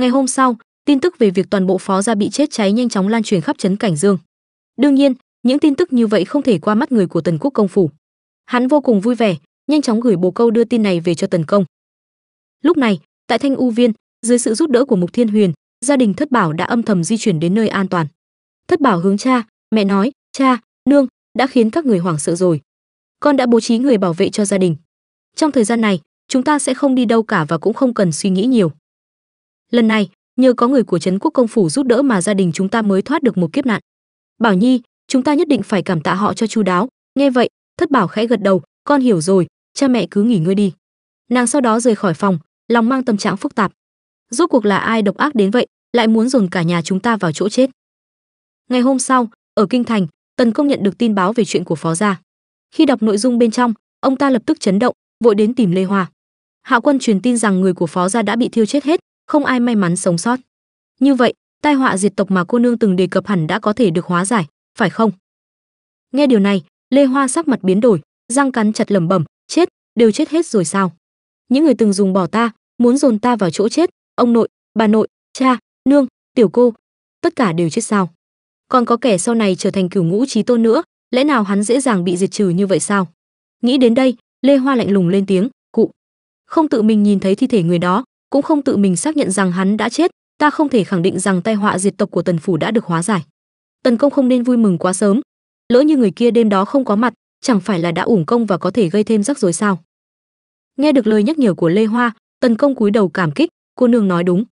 Ngày hôm sau, tin tức về việc toàn bộ phó gia bị chết cháy nhanh chóng lan truyền khắp trấn Cảnh Dương. Đương nhiên, những tin tức như vậy không thể qua mắt người của Tần Quốc công phủ. Hắn vô cùng vui vẻ, nhanh chóng gửi bồ câu đưa tin này về cho Tần công. Lúc này, tại Thanh U Viên, dưới sự giúp đỡ của Mục Thiên Huyền, gia đình Thất Bảo đã âm thầm di chuyển đến nơi an toàn. Thất Bảo hướng cha, mẹ nói, "Cha, nương, đã khiến các người hoảng sợ rồi. Con đã bố trí người bảo vệ cho gia đình. Trong thời gian này, chúng ta sẽ không đi đâu cả và cũng không cần suy nghĩ nhiều." lần này nhờ có người của trấn quốc công phủ giúp đỡ mà gia đình chúng ta mới thoát được một kiếp nạn bảo nhi chúng ta nhất định phải cảm tạ họ cho chu đáo nghe vậy thất bảo khẽ gật đầu con hiểu rồi cha mẹ cứ nghỉ ngơi đi nàng sau đó rời khỏi phòng lòng mang tâm trạng phức tạp rốt cuộc là ai độc ác đến vậy lại muốn dồn cả nhà chúng ta vào chỗ chết ngày hôm sau ở kinh thành tần công nhận được tin báo về chuyện của phó gia khi đọc nội dung bên trong ông ta lập tức chấn động vội đến tìm lê hoa hạ quân truyền tin rằng người của phó gia đã bị thiêu chết hết không ai may mắn sống sót. Như vậy, tai họa diệt tộc mà cô nương từng đề cập hẳn đã có thể được hóa giải, phải không? Nghe điều này, Lê Hoa sắc mặt biến đổi, răng cắn chặt lẩm bẩm, chết, đều chết hết rồi sao? Những người từng dùng bỏ ta, muốn dồn ta vào chỗ chết, ông nội, bà nội, cha, nương, tiểu cô, tất cả đều chết sao? Còn có kẻ sau này trở thành cửu ngũ trí tôn nữa, lẽ nào hắn dễ dàng bị diệt trừ như vậy sao? Nghĩ đến đây, Lê Hoa lạnh lùng lên tiếng, cụ. Không tự mình nhìn thấy thi thể người đó, cũng không tự mình xác nhận rằng hắn đã chết ta không thể khẳng định rằng tai họa diệt tộc của tần phủ đã được hóa giải tần công không nên vui mừng quá sớm lỡ như người kia đêm đó không có mặt chẳng phải là đã uổng công và có thể gây thêm rắc rối sao nghe được lời nhắc nhở của lê hoa tần công cúi đầu cảm kích cô nương nói đúng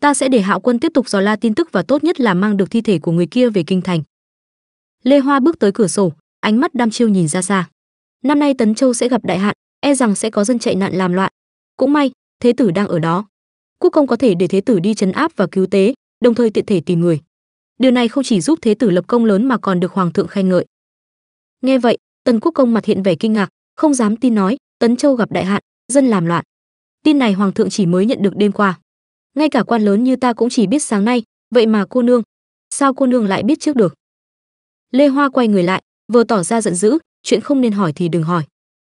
ta sẽ để hạo quân tiếp tục dò la tin tức và tốt nhất là mang được thi thể của người kia về kinh thành lê hoa bước tới cửa sổ ánh mắt đăm chiêu nhìn ra xa năm nay tấn châu sẽ gặp đại hạn e rằng sẽ có dân chạy nạn làm loạn cũng may thế tử đang ở đó quốc công có thể để thế tử đi chấn áp và cứu tế đồng thời tiện thể tìm người điều này không chỉ giúp thế tử lập công lớn mà còn được hoàng thượng khen ngợi nghe vậy tần quốc công mặt hiện vẻ kinh ngạc không dám tin nói tấn châu gặp đại hạn dân làm loạn tin này hoàng thượng chỉ mới nhận được đêm qua ngay cả quan lớn như ta cũng chỉ biết sáng nay vậy mà cô nương sao cô nương lại biết trước được lê hoa quay người lại vừa tỏ ra giận dữ chuyện không nên hỏi thì đừng hỏi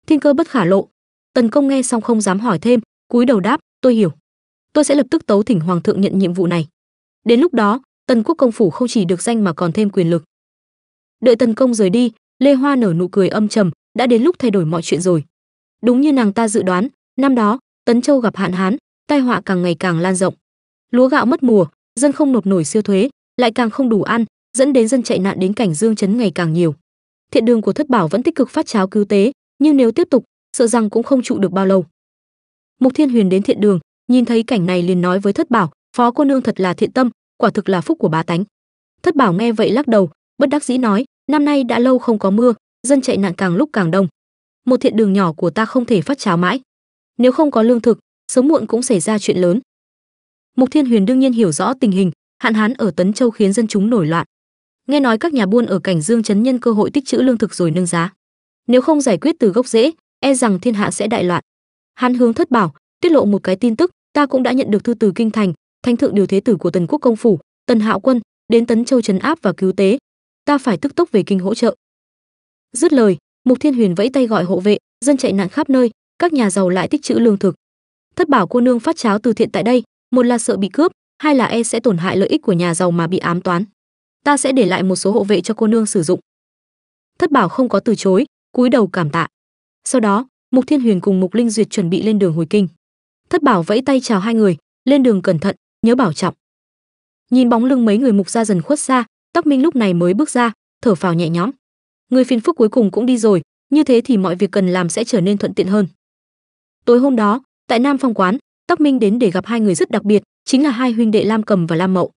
thiên cơ bất khả lộ tần công nghe xong không dám hỏi thêm cúi đầu đáp tôi hiểu tôi sẽ lập tức tấu thỉnh hoàng thượng nhận nhiệm vụ này đến lúc đó tần quốc công phủ không chỉ được danh mà còn thêm quyền lực đợi tần công rời đi lê hoa nở nụ cười âm trầm đã đến lúc thay đổi mọi chuyện rồi đúng như nàng ta dự đoán năm đó tấn châu gặp hạn hán tai họa càng ngày càng lan rộng lúa gạo mất mùa dân không nộp nổi siêu thuế lại càng không đủ ăn dẫn đến dân chạy nạn đến cảnh dương chấn ngày càng nhiều thiện đường của thất bảo vẫn tích cực phát cháo cứu tế nhưng nếu tiếp tục sợ rằng cũng không trụ được bao lâu mục thiên huyền đến thiện đường nhìn thấy cảnh này liền nói với thất bảo phó cô nương thật là thiện tâm quả thực là phúc của bá tánh thất bảo nghe vậy lắc đầu bất đắc dĩ nói năm nay đã lâu không có mưa dân chạy nạn càng lúc càng đông một thiện đường nhỏ của ta không thể phát cháo mãi nếu không có lương thực sớm muộn cũng xảy ra chuyện lớn mục thiên huyền đương nhiên hiểu rõ tình hình hạn hán ở tấn châu khiến dân chúng nổi loạn nghe nói các nhà buôn ở cảnh dương Trấn nhân cơ hội tích trữ lương thực rồi nâng giá nếu không giải quyết từ gốc rễ e rằng thiên hạ sẽ đại loạn Hắn hướng thất bảo, tiết lộ một cái tin tức, ta cũng đã nhận được thư từ kinh thành, thánh thượng điều thế tử của Tần Quốc công phủ, Tần Hạo Quân, đến Tấn Châu trấn áp và cứu tế, ta phải tức tốc về kinh hỗ trợ. Dứt lời, Mục Thiên Huyền vẫy tay gọi hộ vệ, dân chạy nạn khắp nơi, các nhà giàu lại tích trữ lương thực. Thất bảo cô nương phát cháo từ thiện tại đây, một là sợ bị cướp, hai là e sẽ tổn hại lợi ích của nhà giàu mà bị ám toán. Ta sẽ để lại một số hộ vệ cho cô nương sử dụng. Thất bảo không có từ chối, cúi đầu cảm tạ. Sau đó, mục thiên huyền cùng mục linh duyệt chuẩn bị lên đường hồi kinh thất bảo vẫy tay chào hai người lên đường cẩn thận nhớ bảo trọng nhìn bóng lưng mấy người mục gia dần khuất xa tắc minh lúc này mới bước ra thở phào nhẹ nhõm người phiền phức cuối cùng cũng đi rồi như thế thì mọi việc cần làm sẽ trở nên thuận tiện hơn tối hôm đó tại nam phong quán tắc minh đến để gặp hai người rất đặc biệt chính là hai huynh đệ lam cầm và lam mậu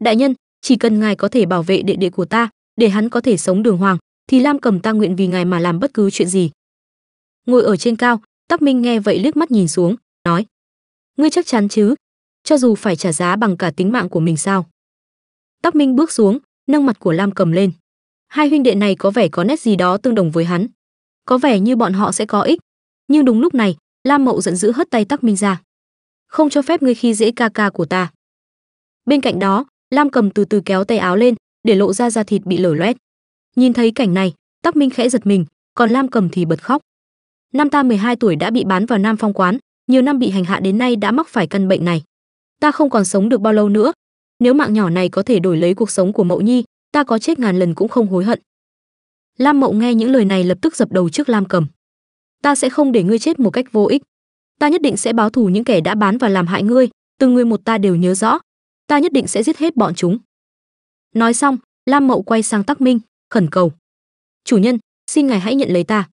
đại nhân chỉ cần ngài có thể bảo vệ đệ đệ của ta để hắn có thể sống đường hoàng thì lam cầm ta nguyện vì ngài mà làm bất cứ chuyện gì ngồi ở trên cao tắc minh nghe vậy liếc mắt nhìn xuống nói ngươi chắc chắn chứ cho dù phải trả giá bằng cả tính mạng của mình sao tắc minh bước xuống nâng mặt của lam cầm lên hai huynh đệ này có vẻ có nét gì đó tương đồng với hắn có vẻ như bọn họ sẽ có ích nhưng đúng lúc này lam mậu giận dữ hất tay tắc minh ra không cho phép ngươi khi dễ ca ca của ta bên cạnh đó lam cầm từ từ kéo tay áo lên để lộ ra da thịt bị lở loét nhìn thấy cảnh này tắc minh khẽ giật mình còn lam cầm thì bật khóc Nam ta 12 tuổi đã bị bán vào Nam Phong quán, nhiều năm bị hành hạ đến nay đã mắc phải căn bệnh này. Ta không còn sống được bao lâu nữa. Nếu mạng nhỏ này có thể đổi lấy cuộc sống của Mậu Nhi, ta có chết ngàn lần cũng không hối hận. Lam Mậu nghe những lời này lập tức dập đầu trước Lam Cầm. Ta sẽ không để ngươi chết một cách vô ích. Ta nhất định sẽ báo thù những kẻ đã bán và làm hại ngươi, từng người một ta đều nhớ rõ. Ta nhất định sẽ giết hết bọn chúng. Nói xong, Lam Mậu quay sang Tắc Minh, khẩn cầu. Chủ nhân, xin ngài hãy nhận lấy ta.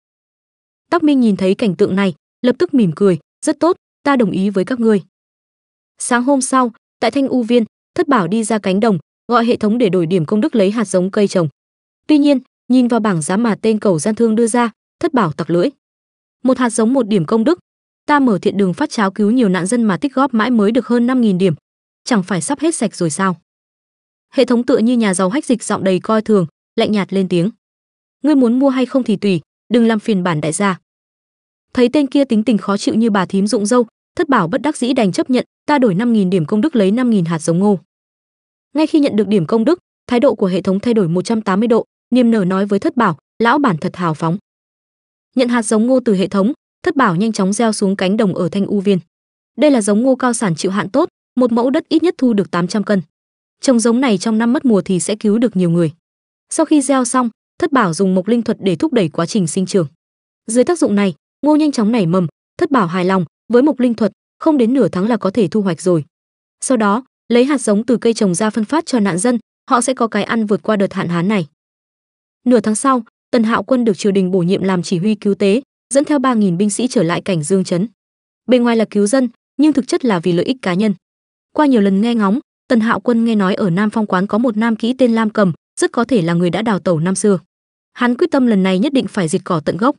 Tắc Minh nhìn thấy cảnh tượng này, lập tức mỉm cười, rất tốt, ta đồng ý với các ngươi. Sáng hôm sau, tại Thanh U Viên, Thất Bảo đi ra cánh đồng, gọi hệ thống để đổi điểm công đức lấy hạt giống cây trồng. Tuy nhiên, nhìn vào bảng giá mà tên cầu gian thương đưa ra, Thất Bảo tặc lưỡi. Một hạt giống một điểm công đức, ta mở thiện đường phát cháo cứu nhiều nạn dân mà tích góp mãi mới được hơn 5000 điểm, chẳng phải sắp hết sạch rồi sao? Hệ thống tựa như nhà giàu hách dịch giọng đầy coi thường, lạnh nhạt lên tiếng. Ngươi muốn mua hay không thì tùy, đừng làm phiền bản đại gia thấy tên kia tính tình khó chịu như bà thím dụng dâu thất bảo bất đắc dĩ đành chấp nhận ta đổi 5.000 điểm công đức lấy 5.000 hạt giống ngô ngay khi nhận được điểm công đức thái độ của hệ thống thay đổi 180 độ niềm nở nói với thất bảo lão bản thật hào phóng nhận hạt giống ngô từ hệ thống thất bảo nhanh chóng gieo xuống cánh đồng ở thanh u viên đây là giống ngô cao sản chịu hạn tốt một mẫu đất ít nhất thu được 800 cân trồng giống này trong năm mất mùa thì sẽ cứu được nhiều người sau khi gieo xong Thất Bảo dùng Mộc Linh thuật để thúc đẩy quá trình sinh trưởng. Dưới tác dụng này, ngô nhanh chóng nảy mầm, Thất Bảo hài lòng, với Mộc Linh thuật, không đến nửa tháng là có thể thu hoạch rồi. Sau đó, lấy hạt giống từ cây trồng ra phân phát cho nạn dân, họ sẽ có cái ăn vượt qua đợt hạn hán này. Nửa tháng sau, Tần Hạo Quân được triều đình bổ nhiệm làm chỉ huy cứu tế, dẫn theo 3000 binh sĩ trở lại cảnh Dương trấn. Bên ngoài là cứu dân, nhưng thực chất là vì lợi ích cá nhân. Qua nhiều lần nghe ngóng, Tần Hạo Quân nghe nói ở Nam Phong quán có một nam kỹ tên Lam Cầm, rất có thể là người đã đào tẩu năm xưa. Hắn quyết tâm lần này nhất định phải diệt cỏ tận gốc.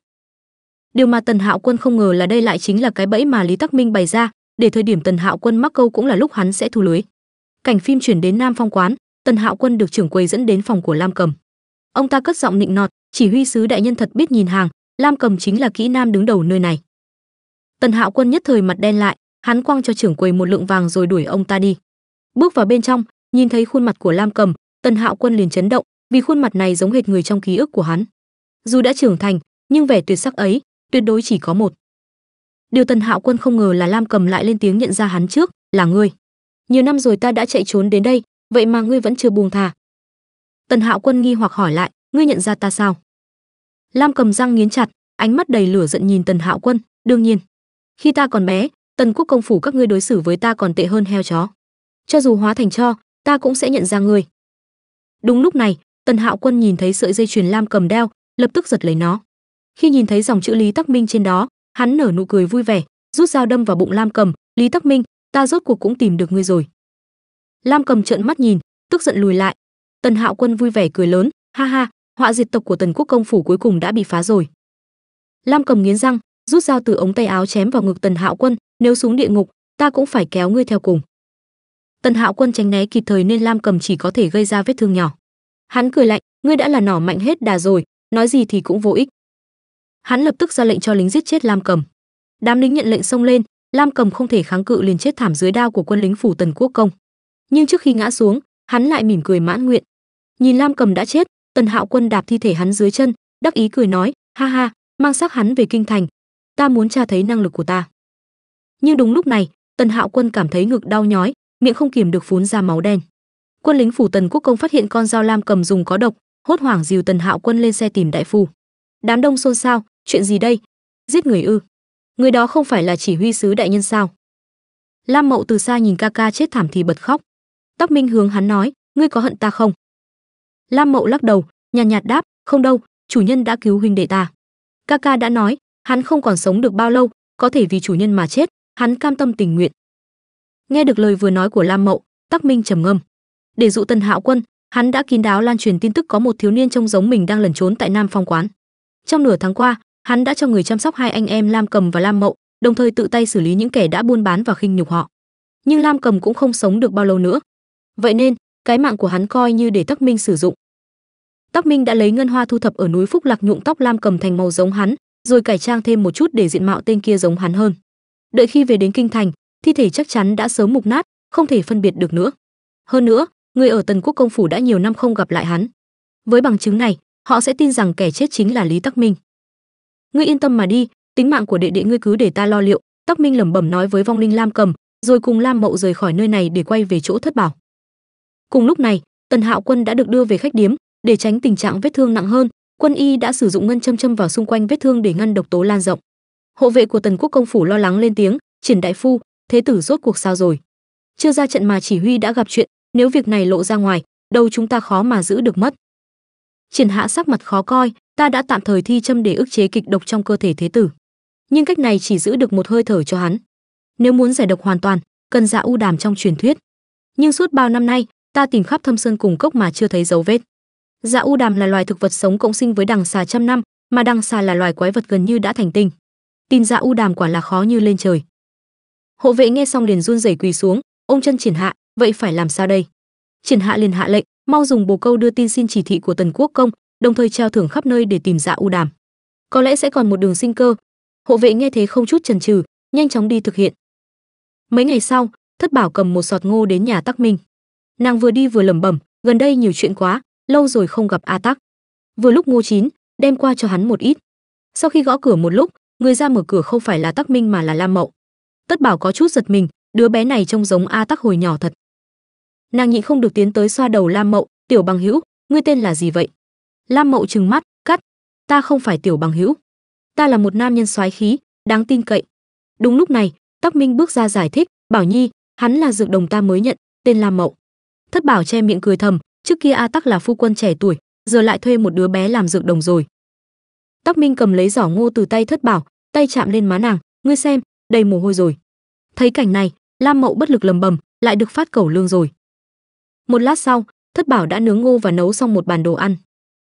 Điều mà Tần Hạo Quân không ngờ là đây lại chính là cái bẫy mà Lý Tắc Minh bày ra, để thời điểm Tần Hạo Quân mắc câu cũng là lúc hắn sẽ thu lưới. Cảnh phim chuyển đến Nam Phong quán, Tần Hạo Quân được trưởng quầy dẫn đến phòng của Lam Cầm. Ông ta cất giọng nịnh nọt, chỉ huy sứ đại nhân thật biết nhìn hàng, Lam Cầm chính là kỹ nam đứng đầu nơi này. Tần Hạo Quân nhất thời mặt đen lại, hắn quăng cho trưởng quầy một lượng vàng rồi đuổi ông ta đi. Bước vào bên trong, nhìn thấy khuôn mặt của Lam Cầm, Tần Hạo Quân liền chấn động, vì khuôn mặt này giống hệt người trong ký ức của hắn. Dù đã trưởng thành, nhưng vẻ tuyệt sắc ấy tuyệt đối chỉ có một. Điều Tần Hạo Quân không ngờ là Lam Cầm lại lên tiếng nhận ra hắn trước, là ngươi. Nhiều năm rồi ta đã chạy trốn đến đây, vậy mà ngươi vẫn chưa buông thả. Tần Hạo Quân nghi hoặc hỏi lại, ngươi nhận ra ta sao? Lam Cầm răng nghiến chặt, ánh mắt đầy lửa giận nhìn Tần Hạo Quân, đương nhiên. Khi ta còn bé, Tần Quốc công phủ các ngươi đối xử với ta còn tệ hơn heo chó. Cho dù hóa thành cho, ta cũng sẽ nhận ra ngươi. Đúng lúc này, Tần Hạo Quân nhìn thấy sợi dây chuyền lam cầm đeo, lập tức giật lấy nó. Khi nhìn thấy dòng chữ Lý Tắc Minh trên đó, hắn nở nụ cười vui vẻ, rút dao đâm vào bụng Lam Cầm, "Lý Tắc Minh, ta rốt cuộc cũng tìm được ngươi rồi." Lam Cầm trợn mắt nhìn, tức giận lùi lại. Tần Hạo Quân vui vẻ cười lớn, "Ha ha, họa diệt tộc của Tần Quốc công phủ cuối cùng đã bị phá rồi." Lam Cầm nghiến răng, rút dao từ ống tay áo chém vào ngực Tần Hạo Quân, "Nếu xuống địa ngục, ta cũng phải kéo ngươi theo cùng." tần hạo quân tránh né kịp thời nên lam cầm chỉ có thể gây ra vết thương nhỏ hắn cười lạnh ngươi đã là nỏ mạnh hết đà rồi nói gì thì cũng vô ích hắn lập tức ra lệnh cho lính giết chết lam cầm đám lính nhận lệnh xông lên lam cầm không thể kháng cự liền chết thảm dưới đao của quân lính phủ tần quốc công nhưng trước khi ngã xuống hắn lại mỉm cười mãn nguyện nhìn lam cầm đã chết tần hạo quân đạp thi thể hắn dưới chân đắc ý cười nói ha ha mang xác hắn về kinh thành ta muốn tra thấy năng lực của ta nhưng đúng lúc này tần hạo quân cảm thấy ngực đau nhói miệng không kìm được phun ra máu đen quân lính phủ tần quốc công phát hiện con dao lam cầm dùng có độc hốt hoảng dìu tần hạo quân lên xe tìm đại phu đám đông xôn xao chuyện gì đây giết người ư người đó không phải là chỉ huy sứ đại nhân sao lam mậu từ xa nhìn ca ca chết thảm thì bật khóc tóc minh hướng hắn nói ngươi có hận ta không lam mậu lắc đầu nhàn nhạt, nhạt đáp không đâu chủ nhân đã cứu huynh đệ ta ca ca đã nói hắn không còn sống được bao lâu có thể vì chủ nhân mà chết hắn cam tâm tình nguyện nghe được lời vừa nói của lam mậu tắc minh trầm ngâm để dụ tần hạo quân hắn đã kín đáo lan truyền tin tức có một thiếu niên trông giống mình đang lẩn trốn tại nam phong quán trong nửa tháng qua hắn đã cho người chăm sóc hai anh em lam cầm và lam mậu đồng thời tự tay xử lý những kẻ đã buôn bán và khinh nhục họ nhưng lam cầm cũng không sống được bao lâu nữa vậy nên cái mạng của hắn coi như để tắc minh sử dụng tắc minh đã lấy ngân hoa thu thập ở núi phúc lạc nhuộm tóc lam cầm thành màu giống hắn rồi cải trang thêm một chút để diện mạo tên kia giống hắn hơn đợi khi về đến kinh thành thi thể chắc chắn đã sớm mục nát, không thể phân biệt được nữa. Hơn nữa, người ở Tần Quốc công phủ đã nhiều năm không gặp lại hắn. Với bằng chứng này, họ sẽ tin rằng kẻ chết chính là Lý Tắc Minh. Ngươi yên tâm mà đi, tính mạng của đệ đệ ngươi cứ để ta lo liệu, Tắc Minh lẩm bẩm nói với vong linh Lam Cầm, rồi cùng Lam Mậu rời khỏi nơi này để quay về chỗ thất bảo. Cùng lúc này, Tần Hạo Quân đã được đưa về khách điếm, để tránh tình trạng vết thương nặng hơn, quân y đã sử dụng ngân châm châm vào xung quanh vết thương để ngăn độc tố lan rộng. Hộ vệ của Tần Quốc công phủ lo lắng lên tiếng, "Triển đại phu, thế tử rốt cuộc sao rồi chưa ra trận mà chỉ huy đã gặp chuyện nếu việc này lộ ra ngoài đâu chúng ta khó mà giữ được mất triển hạ sắc mặt khó coi ta đã tạm thời thi châm để ức chế kịch độc trong cơ thể thế tử nhưng cách này chỉ giữ được một hơi thở cho hắn nếu muốn giải độc hoàn toàn cần dạ u đàm trong truyền thuyết nhưng suốt bao năm nay ta tìm khắp thâm sơn cùng cốc mà chưa thấy dấu vết dạ u đàm là loài thực vật sống cộng sinh với đằng xà trăm năm mà đằng xà là loài quái vật gần như đã thành tinh tìm dạ u đàm quả là khó như lên trời hộ vệ nghe xong liền run rẩy quỳ xuống ôm chân triển hạ vậy phải làm sao đây triển hạ liền hạ lệnh mau dùng bồ câu đưa tin xin chỉ thị của tần quốc công đồng thời treo thưởng khắp nơi để tìm dạ u đàm có lẽ sẽ còn một đường sinh cơ hộ vệ nghe thế không chút chần chừ nhanh chóng đi thực hiện mấy ngày sau thất bảo cầm một sọt ngô đến nhà tắc minh nàng vừa đi vừa lẩm bẩm gần đây nhiều chuyện quá lâu rồi không gặp a tắc vừa lúc ngô chín đem qua cho hắn một ít sau khi gõ cửa một lúc người ra mở cửa không phải là tắc minh mà là lam mậu tất bảo có chút giật mình đứa bé này trông giống a tắc hồi nhỏ thật nàng nhịn không được tiến tới xoa đầu lam mậu tiểu bằng hữu ngươi tên là gì vậy lam mậu trừng mắt cắt ta không phải tiểu bằng hữu ta là một nam nhân soái khí đáng tin cậy đúng lúc này tắc minh bước ra giải thích bảo nhi hắn là dược đồng ta mới nhận tên lam mậu thất bảo che miệng cười thầm trước kia a tắc là phu quân trẻ tuổi giờ lại thuê một đứa bé làm dược đồng rồi tắc minh cầm lấy giỏ ngô từ tay thất bảo tay chạm lên má nàng ngươi xem đầy mồ hôi rồi thấy cảnh này lam mậu bất lực lầm bầm lại được phát cẩu lương rồi một lát sau thất bảo đã nướng ngô và nấu xong một bàn đồ ăn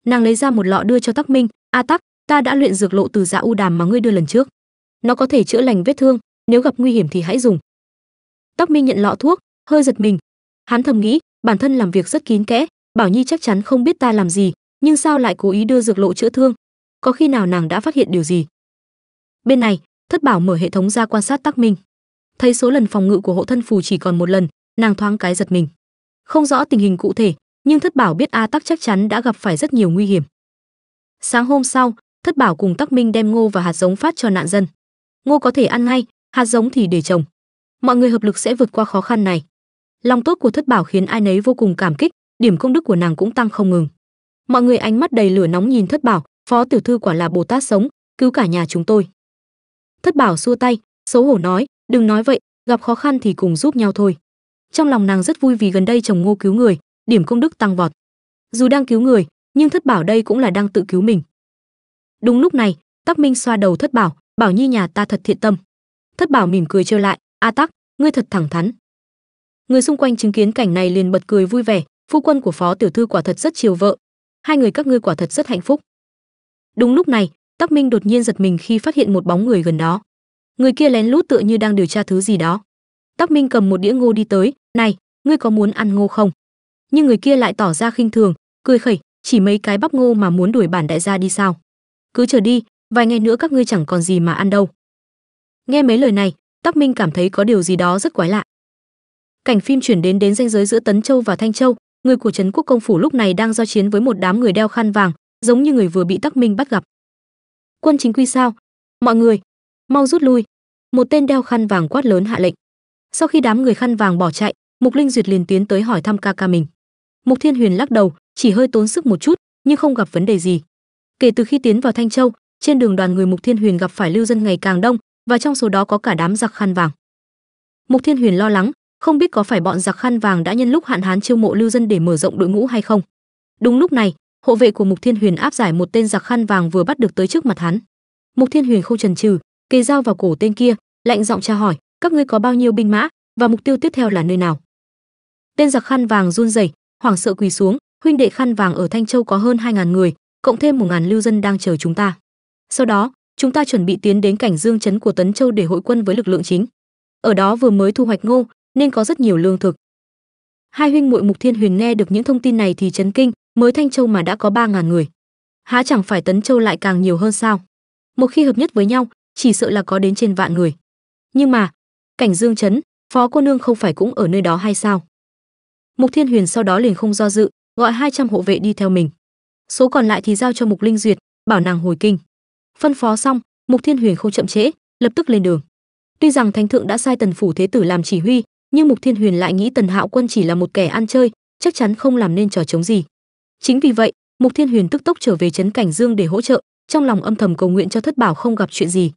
nàng lấy ra một lọ đưa cho tắc minh a tắc ta đã luyện dược lộ từ dạ u đàm mà ngươi đưa lần trước nó có thể chữa lành vết thương nếu gặp nguy hiểm thì hãy dùng tắc minh nhận lọ thuốc hơi giật mình hắn thầm nghĩ bản thân làm việc rất kín kẽ bảo nhi chắc chắn không biết ta làm gì nhưng sao lại cố ý đưa dược lộ chữa thương có khi nào nàng đã phát hiện điều gì bên này thất bảo mở hệ thống ra quan sát tắc minh thấy số lần phòng ngự của hộ thân phù chỉ còn một lần nàng thoáng cái giật mình không rõ tình hình cụ thể nhưng thất bảo biết a tắc chắc chắn đã gặp phải rất nhiều nguy hiểm sáng hôm sau thất bảo cùng tắc minh đem ngô và hạt giống phát cho nạn dân ngô có thể ăn ngay hạt giống thì để trồng mọi người hợp lực sẽ vượt qua khó khăn này lòng tốt của thất bảo khiến ai nấy vô cùng cảm kích điểm công đức của nàng cũng tăng không ngừng mọi người ánh mắt đầy lửa nóng nhìn thất bảo phó tiểu thư quả là bồ tát sống cứu cả nhà chúng tôi thất bảo xua tay xấu hổ nói đừng nói vậy gặp khó khăn thì cùng giúp nhau thôi trong lòng nàng rất vui vì gần đây chồng ngô cứu người điểm công đức tăng vọt dù đang cứu người nhưng thất bảo đây cũng là đang tự cứu mình đúng lúc này tắc minh xoa đầu thất bảo bảo nhi nhà ta thật thiện tâm thất bảo mỉm cười trở lại a tắc ngươi thật thẳng thắn người xung quanh chứng kiến cảnh này liền bật cười vui vẻ phu quân của phó tiểu thư quả thật rất chiều vợ hai người các ngươi quả thật rất hạnh phúc đúng lúc này tắc minh đột nhiên giật mình khi phát hiện một bóng người gần đó người kia lén lút tựa như đang điều tra thứ gì đó tắc minh cầm một đĩa ngô đi tới này ngươi có muốn ăn ngô không nhưng người kia lại tỏ ra khinh thường cười khẩy chỉ mấy cái bắp ngô mà muốn đuổi bản đại gia đi sao cứ chờ đi vài ngày nữa các ngươi chẳng còn gì mà ăn đâu nghe mấy lời này tắc minh cảm thấy có điều gì đó rất quái lạ cảnh phim chuyển đến đến ranh giới giữa tấn châu và thanh châu người của trấn quốc công phủ lúc này đang giao chiến với một đám người đeo khăn vàng giống như người vừa bị tắc minh bắt gặp quân chính quy sao mọi người mau rút lui một tên đeo khăn vàng quát lớn hạ lệnh sau khi đám người khăn vàng bỏ chạy mục linh duyệt liền tiến tới hỏi thăm ca ca mình mục thiên huyền lắc đầu chỉ hơi tốn sức một chút nhưng không gặp vấn đề gì kể từ khi tiến vào thanh châu trên đường đoàn người mục thiên huyền gặp phải lưu dân ngày càng đông và trong số đó có cả đám giặc khăn vàng mục thiên huyền lo lắng không biết có phải bọn giặc khăn vàng đã nhân lúc hạn hán chiêu mộ lưu dân để mở rộng đội ngũ hay không đúng lúc này hộ vệ của mục thiên huyền áp giải một tên giặc khăn vàng vừa bắt được tới trước mặt hắn mục thiên huyền không trần trừ, kề dao vào cổ tên kia lạnh giọng tra hỏi các ngươi có bao nhiêu binh mã và mục tiêu tiếp theo là nơi nào tên giặc khăn vàng run rẩy hoảng sợ quỳ xuống huynh đệ khăn vàng ở thanh châu có hơn hai ngàn người cộng thêm một ngàn lưu dân đang chờ chúng ta sau đó chúng ta chuẩn bị tiến đến cảnh dương chấn của tấn châu để hội quân với lực lượng chính ở đó vừa mới thu hoạch ngô nên có rất nhiều lương thực hai huynh muội mục thiên huyền nghe được những thông tin này thì chấn kinh mới Thanh Châu mà đã có 3.000 người. Há chẳng phải Tấn Châu lại càng nhiều hơn sao? Một khi hợp nhất với nhau, chỉ sợ là có đến trên vạn người. Nhưng mà, cảnh Dương Trấn, phó cô nương không phải cũng ở nơi đó hay sao? Mục Thiên Huyền sau đó liền không do dự, gọi 200 hộ vệ đi theo mình. Số còn lại thì giao cho Mục Linh Duyệt, bảo nàng hồi kinh. Phân phó xong, Mục Thiên Huyền không chậm trễ, lập tức lên đường. Tuy rằng thánh thượng đã sai Tần phủ thế tử làm chỉ huy, nhưng Mục Thiên Huyền lại nghĩ Tần Hạo Quân chỉ là một kẻ ăn chơi, chắc chắn không làm nên trò chống gì chính vì vậy mục thiên huyền tức tốc trở về trấn cảnh dương để hỗ trợ trong lòng âm thầm cầu nguyện cho thất bảo không gặp chuyện gì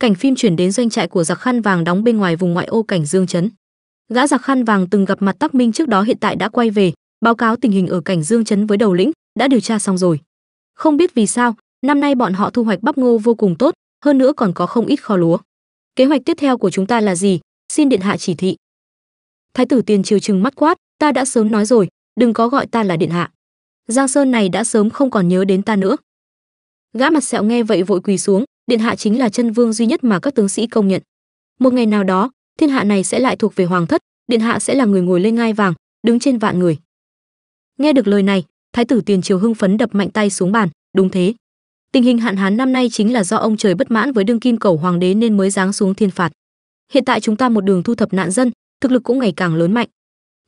cảnh phim chuyển đến doanh trại của giặc khăn vàng đóng bên ngoài vùng ngoại ô cảnh dương trấn gã giặc khăn vàng từng gặp mặt tắc minh trước đó hiện tại đã quay về báo cáo tình hình ở cảnh dương trấn với đầu lĩnh đã điều tra xong rồi không biết vì sao năm nay bọn họ thu hoạch bắp ngô vô cùng tốt hơn nữa còn có không ít kho lúa kế hoạch tiếp theo của chúng ta là gì xin điện hạ chỉ thị thái tử tiền triều trừng mắt quát ta đã sớm nói rồi đừng có gọi ta là điện hạ giang sơn này đã sớm không còn nhớ đến ta nữa gã mặt sẹo nghe vậy vội quỳ xuống điện hạ chính là chân vương duy nhất mà các tướng sĩ công nhận một ngày nào đó thiên hạ này sẽ lại thuộc về hoàng thất điện hạ sẽ là người ngồi lên ngai vàng đứng trên vạn người nghe được lời này thái tử tiền triều hưng phấn đập mạnh tay xuống bàn đúng thế tình hình hạn hán năm nay chính là do ông trời bất mãn với đương kim cầu hoàng đế nên mới giáng xuống thiên phạt hiện tại chúng ta một đường thu thập nạn dân thực lực cũng ngày càng lớn mạnh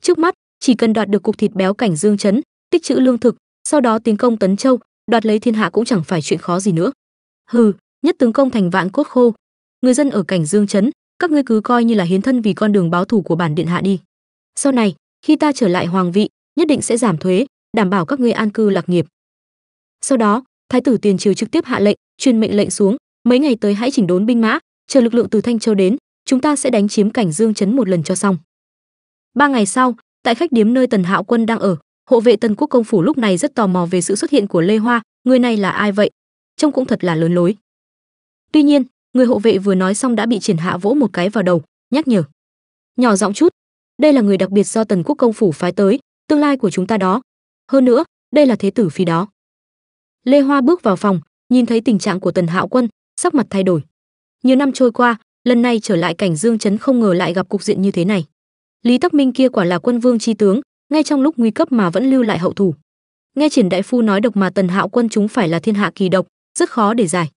trước mắt chỉ cần đoạt được cục thịt béo cảnh dương chấn tích trữ lương thực sau đó tiến công tấn châu đoạt lấy thiên hạ cũng chẳng phải chuyện khó gì nữa hừ nhất tướng công thành vạn cốt khô người dân ở cảnh dương chấn các ngươi cứ coi như là hiến thân vì con đường báo thù của bản điện hạ đi sau này khi ta trở lại hoàng vị nhất định sẽ giảm thuế đảm bảo các ngươi an cư lạc nghiệp sau đó thái tử tiền triều trực tiếp hạ lệnh truyền mệnh lệnh xuống mấy ngày tới hãy chỉnh đốn binh mã chờ lực lượng từ thanh châu đến chúng ta sẽ đánh chiếm cảnh dương chấn một lần cho xong ba ngày sau tại khách điếm nơi tần hạo quân đang ở hộ vệ tần quốc công phủ lúc này rất tò mò về sự xuất hiện của lê hoa người này là ai vậy trông cũng thật là lớn lối tuy nhiên người hộ vệ vừa nói xong đã bị triển hạ vỗ một cái vào đầu nhắc nhở nhỏ giọng chút đây là người đặc biệt do tần quốc công phủ phái tới tương lai của chúng ta đó hơn nữa đây là thế tử phi đó lê hoa bước vào phòng nhìn thấy tình trạng của tần hạo quân sắc mặt thay đổi nhiều năm trôi qua lần này trở lại cảnh dương chấn không ngờ lại gặp cục diện như thế này lý tắc minh kia quả là quân vương chi tướng ngay trong lúc nguy cấp mà vẫn lưu lại hậu thủ nghe triển đại phu nói độc mà tần hạo quân chúng phải là thiên hạ kỳ độc rất khó để giải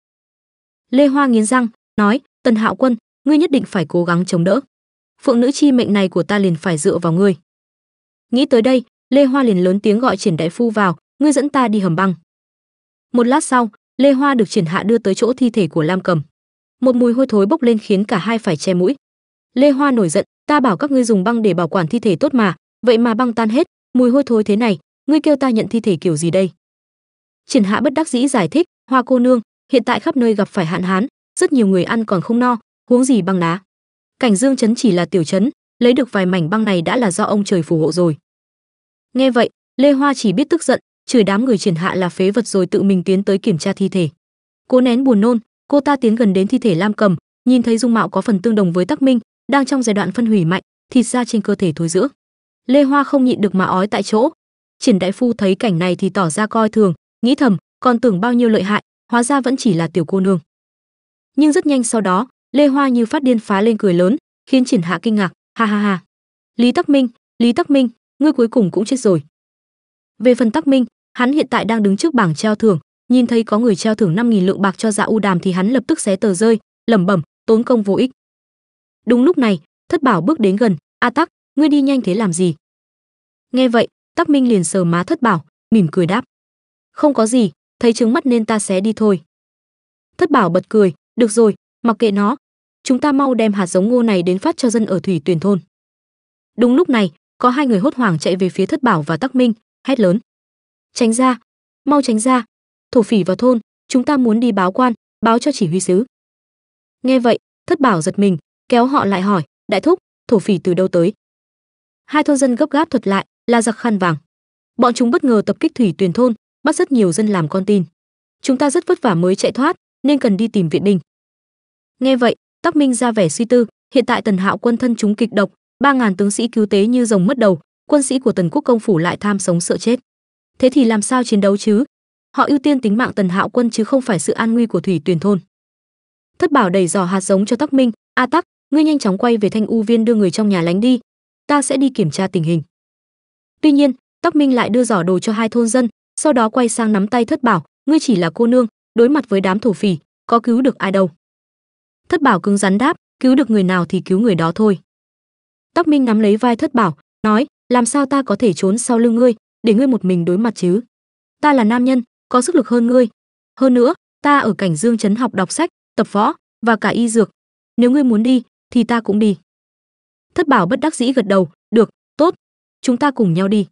lê hoa nghiến răng nói tần hạo quân ngươi nhất định phải cố gắng chống đỡ phượng nữ chi mệnh này của ta liền phải dựa vào ngươi nghĩ tới đây lê hoa liền lớn tiếng gọi triển đại phu vào ngươi dẫn ta đi hầm băng một lát sau lê hoa được triển hạ đưa tới chỗ thi thể của lam cầm một mùi hôi thối bốc lên khiến cả hai phải che mũi lê hoa nổi giận ta bảo các ngươi dùng băng để bảo quản thi thể tốt mà vậy mà băng tan hết mùi hôi thối thế này ngươi kêu ta nhận thi thể kiểu gì đây triển hạ bất đắc dĩ giải thích hoa cô nương hiện tại khắp nơi gặp phải hạn hán rất nhiều người ăn còn không no huống gì băng đá cảnh dương chấn chỉ là tiểu chấn lấy được vài mảnh băng này đã là do ông trời phù hộ rồi nghe vậy lê hoa chỉ biết tức giận chửi đám người triển hạ là phế vật rồi tự mình tiến tới kiểm tra thi thể cố nén buồn nôn cô ta tiến gần đến thi thể lam cầm nhìn thấy dung mạo có phần tương đồng với tắc minh đang trong giai đoạn phân hủy mạnh thịt da trên cơ thể thối rữa lê hoa không nhịn được mà ói tại chỗ triển đại phu thấy cảnh này thì tỏ ra coi thường nghĩ thầm còn tưởng bao nhiêu lợi hại hóa ra vẫn chỉ là tiểu cô nương nhưng rất nhanh sau đó lê hoa như phát điên phá lên cười lớn khiến triển hạ kinh ngạc ha ha ha lý tắc minh lý tắc minh ngươi cuối cùng cũng chết rồi về phần tắc minh hắn hiện tại đang đứng trước bảng treo thưởng nhìn thấy có người treo thưởng 5.000 lượng bạc cho dạ u đàm thì hắn lập tức xé tờ rơi lẩm bẩm tốn công vô ích Đúng lúc này, Thất Bảo bước đến gần, "A Tắc, ngươi đi nhanh thế làm gì?" Nghe vậy, Tắc Minh liền sờ má Thất Bảo, mỉm cười đáp, "Không có gì, thấy trứng mắt nên ta xé đi thôi." Thất Bảo bật cười, "Được rồi, mặc kệ nó, chúng ta mau đem hạt giống ngô này đến phát cho dân ở thủy tuyền thôn." Đúng lúc này, có hai người hốt hoảng chạy về phía Thất Bảo và Tắc Minh, hét lớn, "Tránh ra, mau tránh ra, thổ phỉ vào thôn, chúng ta muốn đi báo quan, báo cho chỉ huy sứ." Nghe vậy, Thất Bảo giật mình, kéo họ lại hỏi đại thúc thổ phỉ từ đâu tới hai thôn dân gấp gáp thuật lại là giặc khăn vàng bọn chúng bất ngờ tập kích thủy tuyền thôn bắt rất nhiều dân làm con tin chúng ta rất vất vả mới chạy thoát nên cần đi tìm viện đình nghe vậy tắc minh ra vẻ suy tư hiện tại tần hạo quân thân chúng kịch độc ba ngàn tướng sĩ cứu tế như rồng mất đầu quân sĩ của tần quốc công phủ lại tham sống sợ chết thế thì làm sao chiến đấu chứ họ ưu tiên tính mạng tần hạo quân chứ không phải sự an nguy của thủy tuyền thôn thất bảo đầy giỏ hạt giống cho tắc minh a tắc ngươi nhanh chóng quay về thanh u viên đưa người trong nhà lánh đi ta sẽ đi kiểm tra tình hình tuy nhiên Tắc minh lại đưa giỏ đồ cho hai thôn dân sau đó quay sang nắm tay thất bảo ngươi chỉ là cô nương đối mặt với đám thổ phỉ có cứu được ai đâu thất bảo cứng rắn đáp cứu được người nào thì cứu người đó thôi Tắc minh nắm lấy vai thất bảo nói làm sao ta có thể trốn sau lưng ngươi để ngươi một mình đối mặt chứ ta là nam nhân có sức lực hơn ngươi hơn nữa ta ở cảnh dương trấn học đọc sách tập võ và cả y dược nếu ngươi muốn đi thì ta cũng đi thất bảo bất đắc dĩ gật đầu được tốt chúng ta cùng nhau đi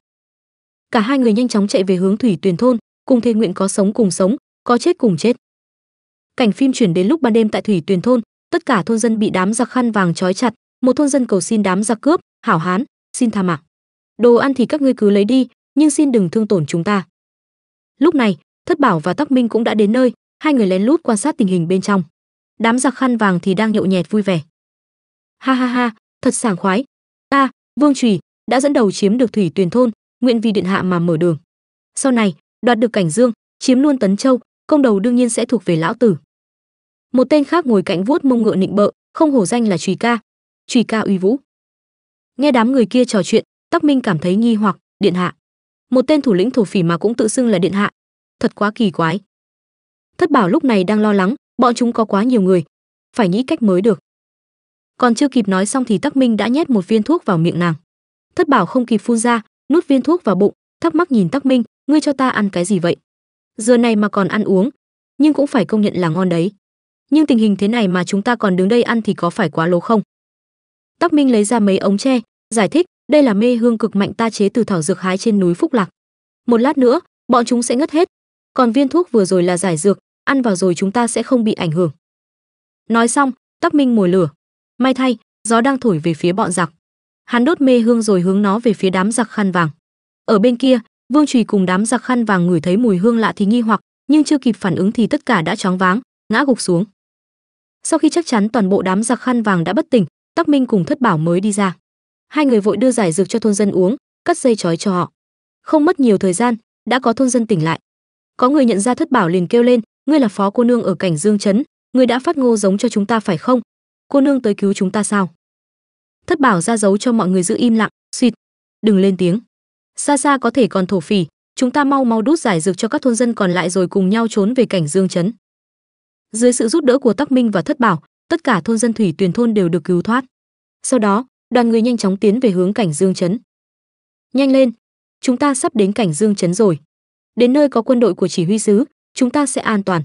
cả hai người nhanh chóng chạy về hướng thủy tuyển thôn cùng thề nguyện có sống cùng sống có chết cùng chết cảnh phim chuyển đến lúc ban đêm tại thủy tuyển thôn tất cả thôn dân bị đám giặc khăn vàng trói chặt một thôn dân cầu xin đám giặc cướp hảo hán xin tha mạng đồ ăn thì các ngươi cứ lấy đi nhưng xin đừng thương tổn chúng ta lúc này thất bảo và tắc minh cũng đã đến nơi hai người lén lút quan sát tình hình bên trong đám giặc khăn vàng thì đang nhậu nhẹt vui vẻ ha ha ha thật sảng khoái ta vương trùy đã dẫn đầu chiếm được thủy tuyền thôn nguyện vì điện hạ mà mở đường sau này đoạt được cảnh dương chiếm luôn tấn châu công đầu đương nhiên sẽ thuộc về lão tử một tên khác ngồi cạnh vuốt mông ngựa nịnh bợ không hổ danh là trùy ca trùy ca uy vũ nghe đám người kia trò chuyện tắc minh cảm thấy nghi hoặc điện hạ một tên thủ lĩnh thổ phỉ mà cũng tự xưng là điện hạ thật quá kỳ quái thất bảo lúc này đang lo lắng bọn chúng có quá nhiều người phải nghĩ cách mới được còn chưa kịp nói xong thì tắc minh đã nhét một viên thuốc vào miệng nàng thất bảo không kịp phun ra nuốt viên thuốc vào bụng thắc mắc nhìn tắc minh ngươi cho ta ăn cái gì vậy giờ này mà còn ăn uống nhưng cũng phải công nhận là ngon đấy nhưng tình hình thế này mà chúng ta còn đứng đây ăn thì có phải quá lố không tắc minh lấy ra mấy ống tre giải thích đây là mê hương cực mạnh ta chế từ thảo dược hái trên núi phúc lạc một lát nữa bọn chúng sẽ ngất hết còn viên thuốc vừa rồi là giải dược ăn vào rồi chúng ta sẽ không bị ảnh hưởng nói xong tắc minh mồi lửa May thay, gió đang thổi về phía bọn giặc. Hắn đốt mê hương rồi hướng nó về phía đám giặc khăn vàng. Ở bên kia, Vương Trùy cùng đám giặc khăn vàng ngửi thấy mùi hương lạ thì nghi hoặc, nhưng chưa kịp phản ứng thì tất cả đã choáng váng, ngã gục xuống. Sau khi chắc chắn toàn bộ đám giặc khăn vàng đã bất tỉnh, Tắc Minh cùng Thất Bảo mới đi ra. Hai người vội đưa giải dược cho thôn dân uống, cắt dây trói cho họ. Không mất nhiều thời gian, đã có thôn dân tỉnh lại. Có người nhận ra Thất Bảo liền kêu lên, "Ngươi là phó cô nương ở cảnh Dương trấn, ngươi đã phát ngô giống cho chúng ta phải không? cô nương tới cứu chúng ta sao thất bảo ra dấu cho mọi người giữ im lặng xịt, đừng lên tiếng xa xa có thể còn thổ phỉ chúng ta mau mau đút giải dược cho các thôn dân còn lại rồi cùng nhau trốn về cảnh dương chấn dưới sự giúp đỡ của tắc minh và thất bảo tất cả thôn dân thủy tuyền thôn đều được cứu thoát sau đó đoàn người nhanh chóng tiến về hướng cảnh dương chấn nhanh lên chúng ta sắp đến cảnh dương chấn rồi đến nơi có quân đội của chỉ huy sứ chúng ta sẽ an toàn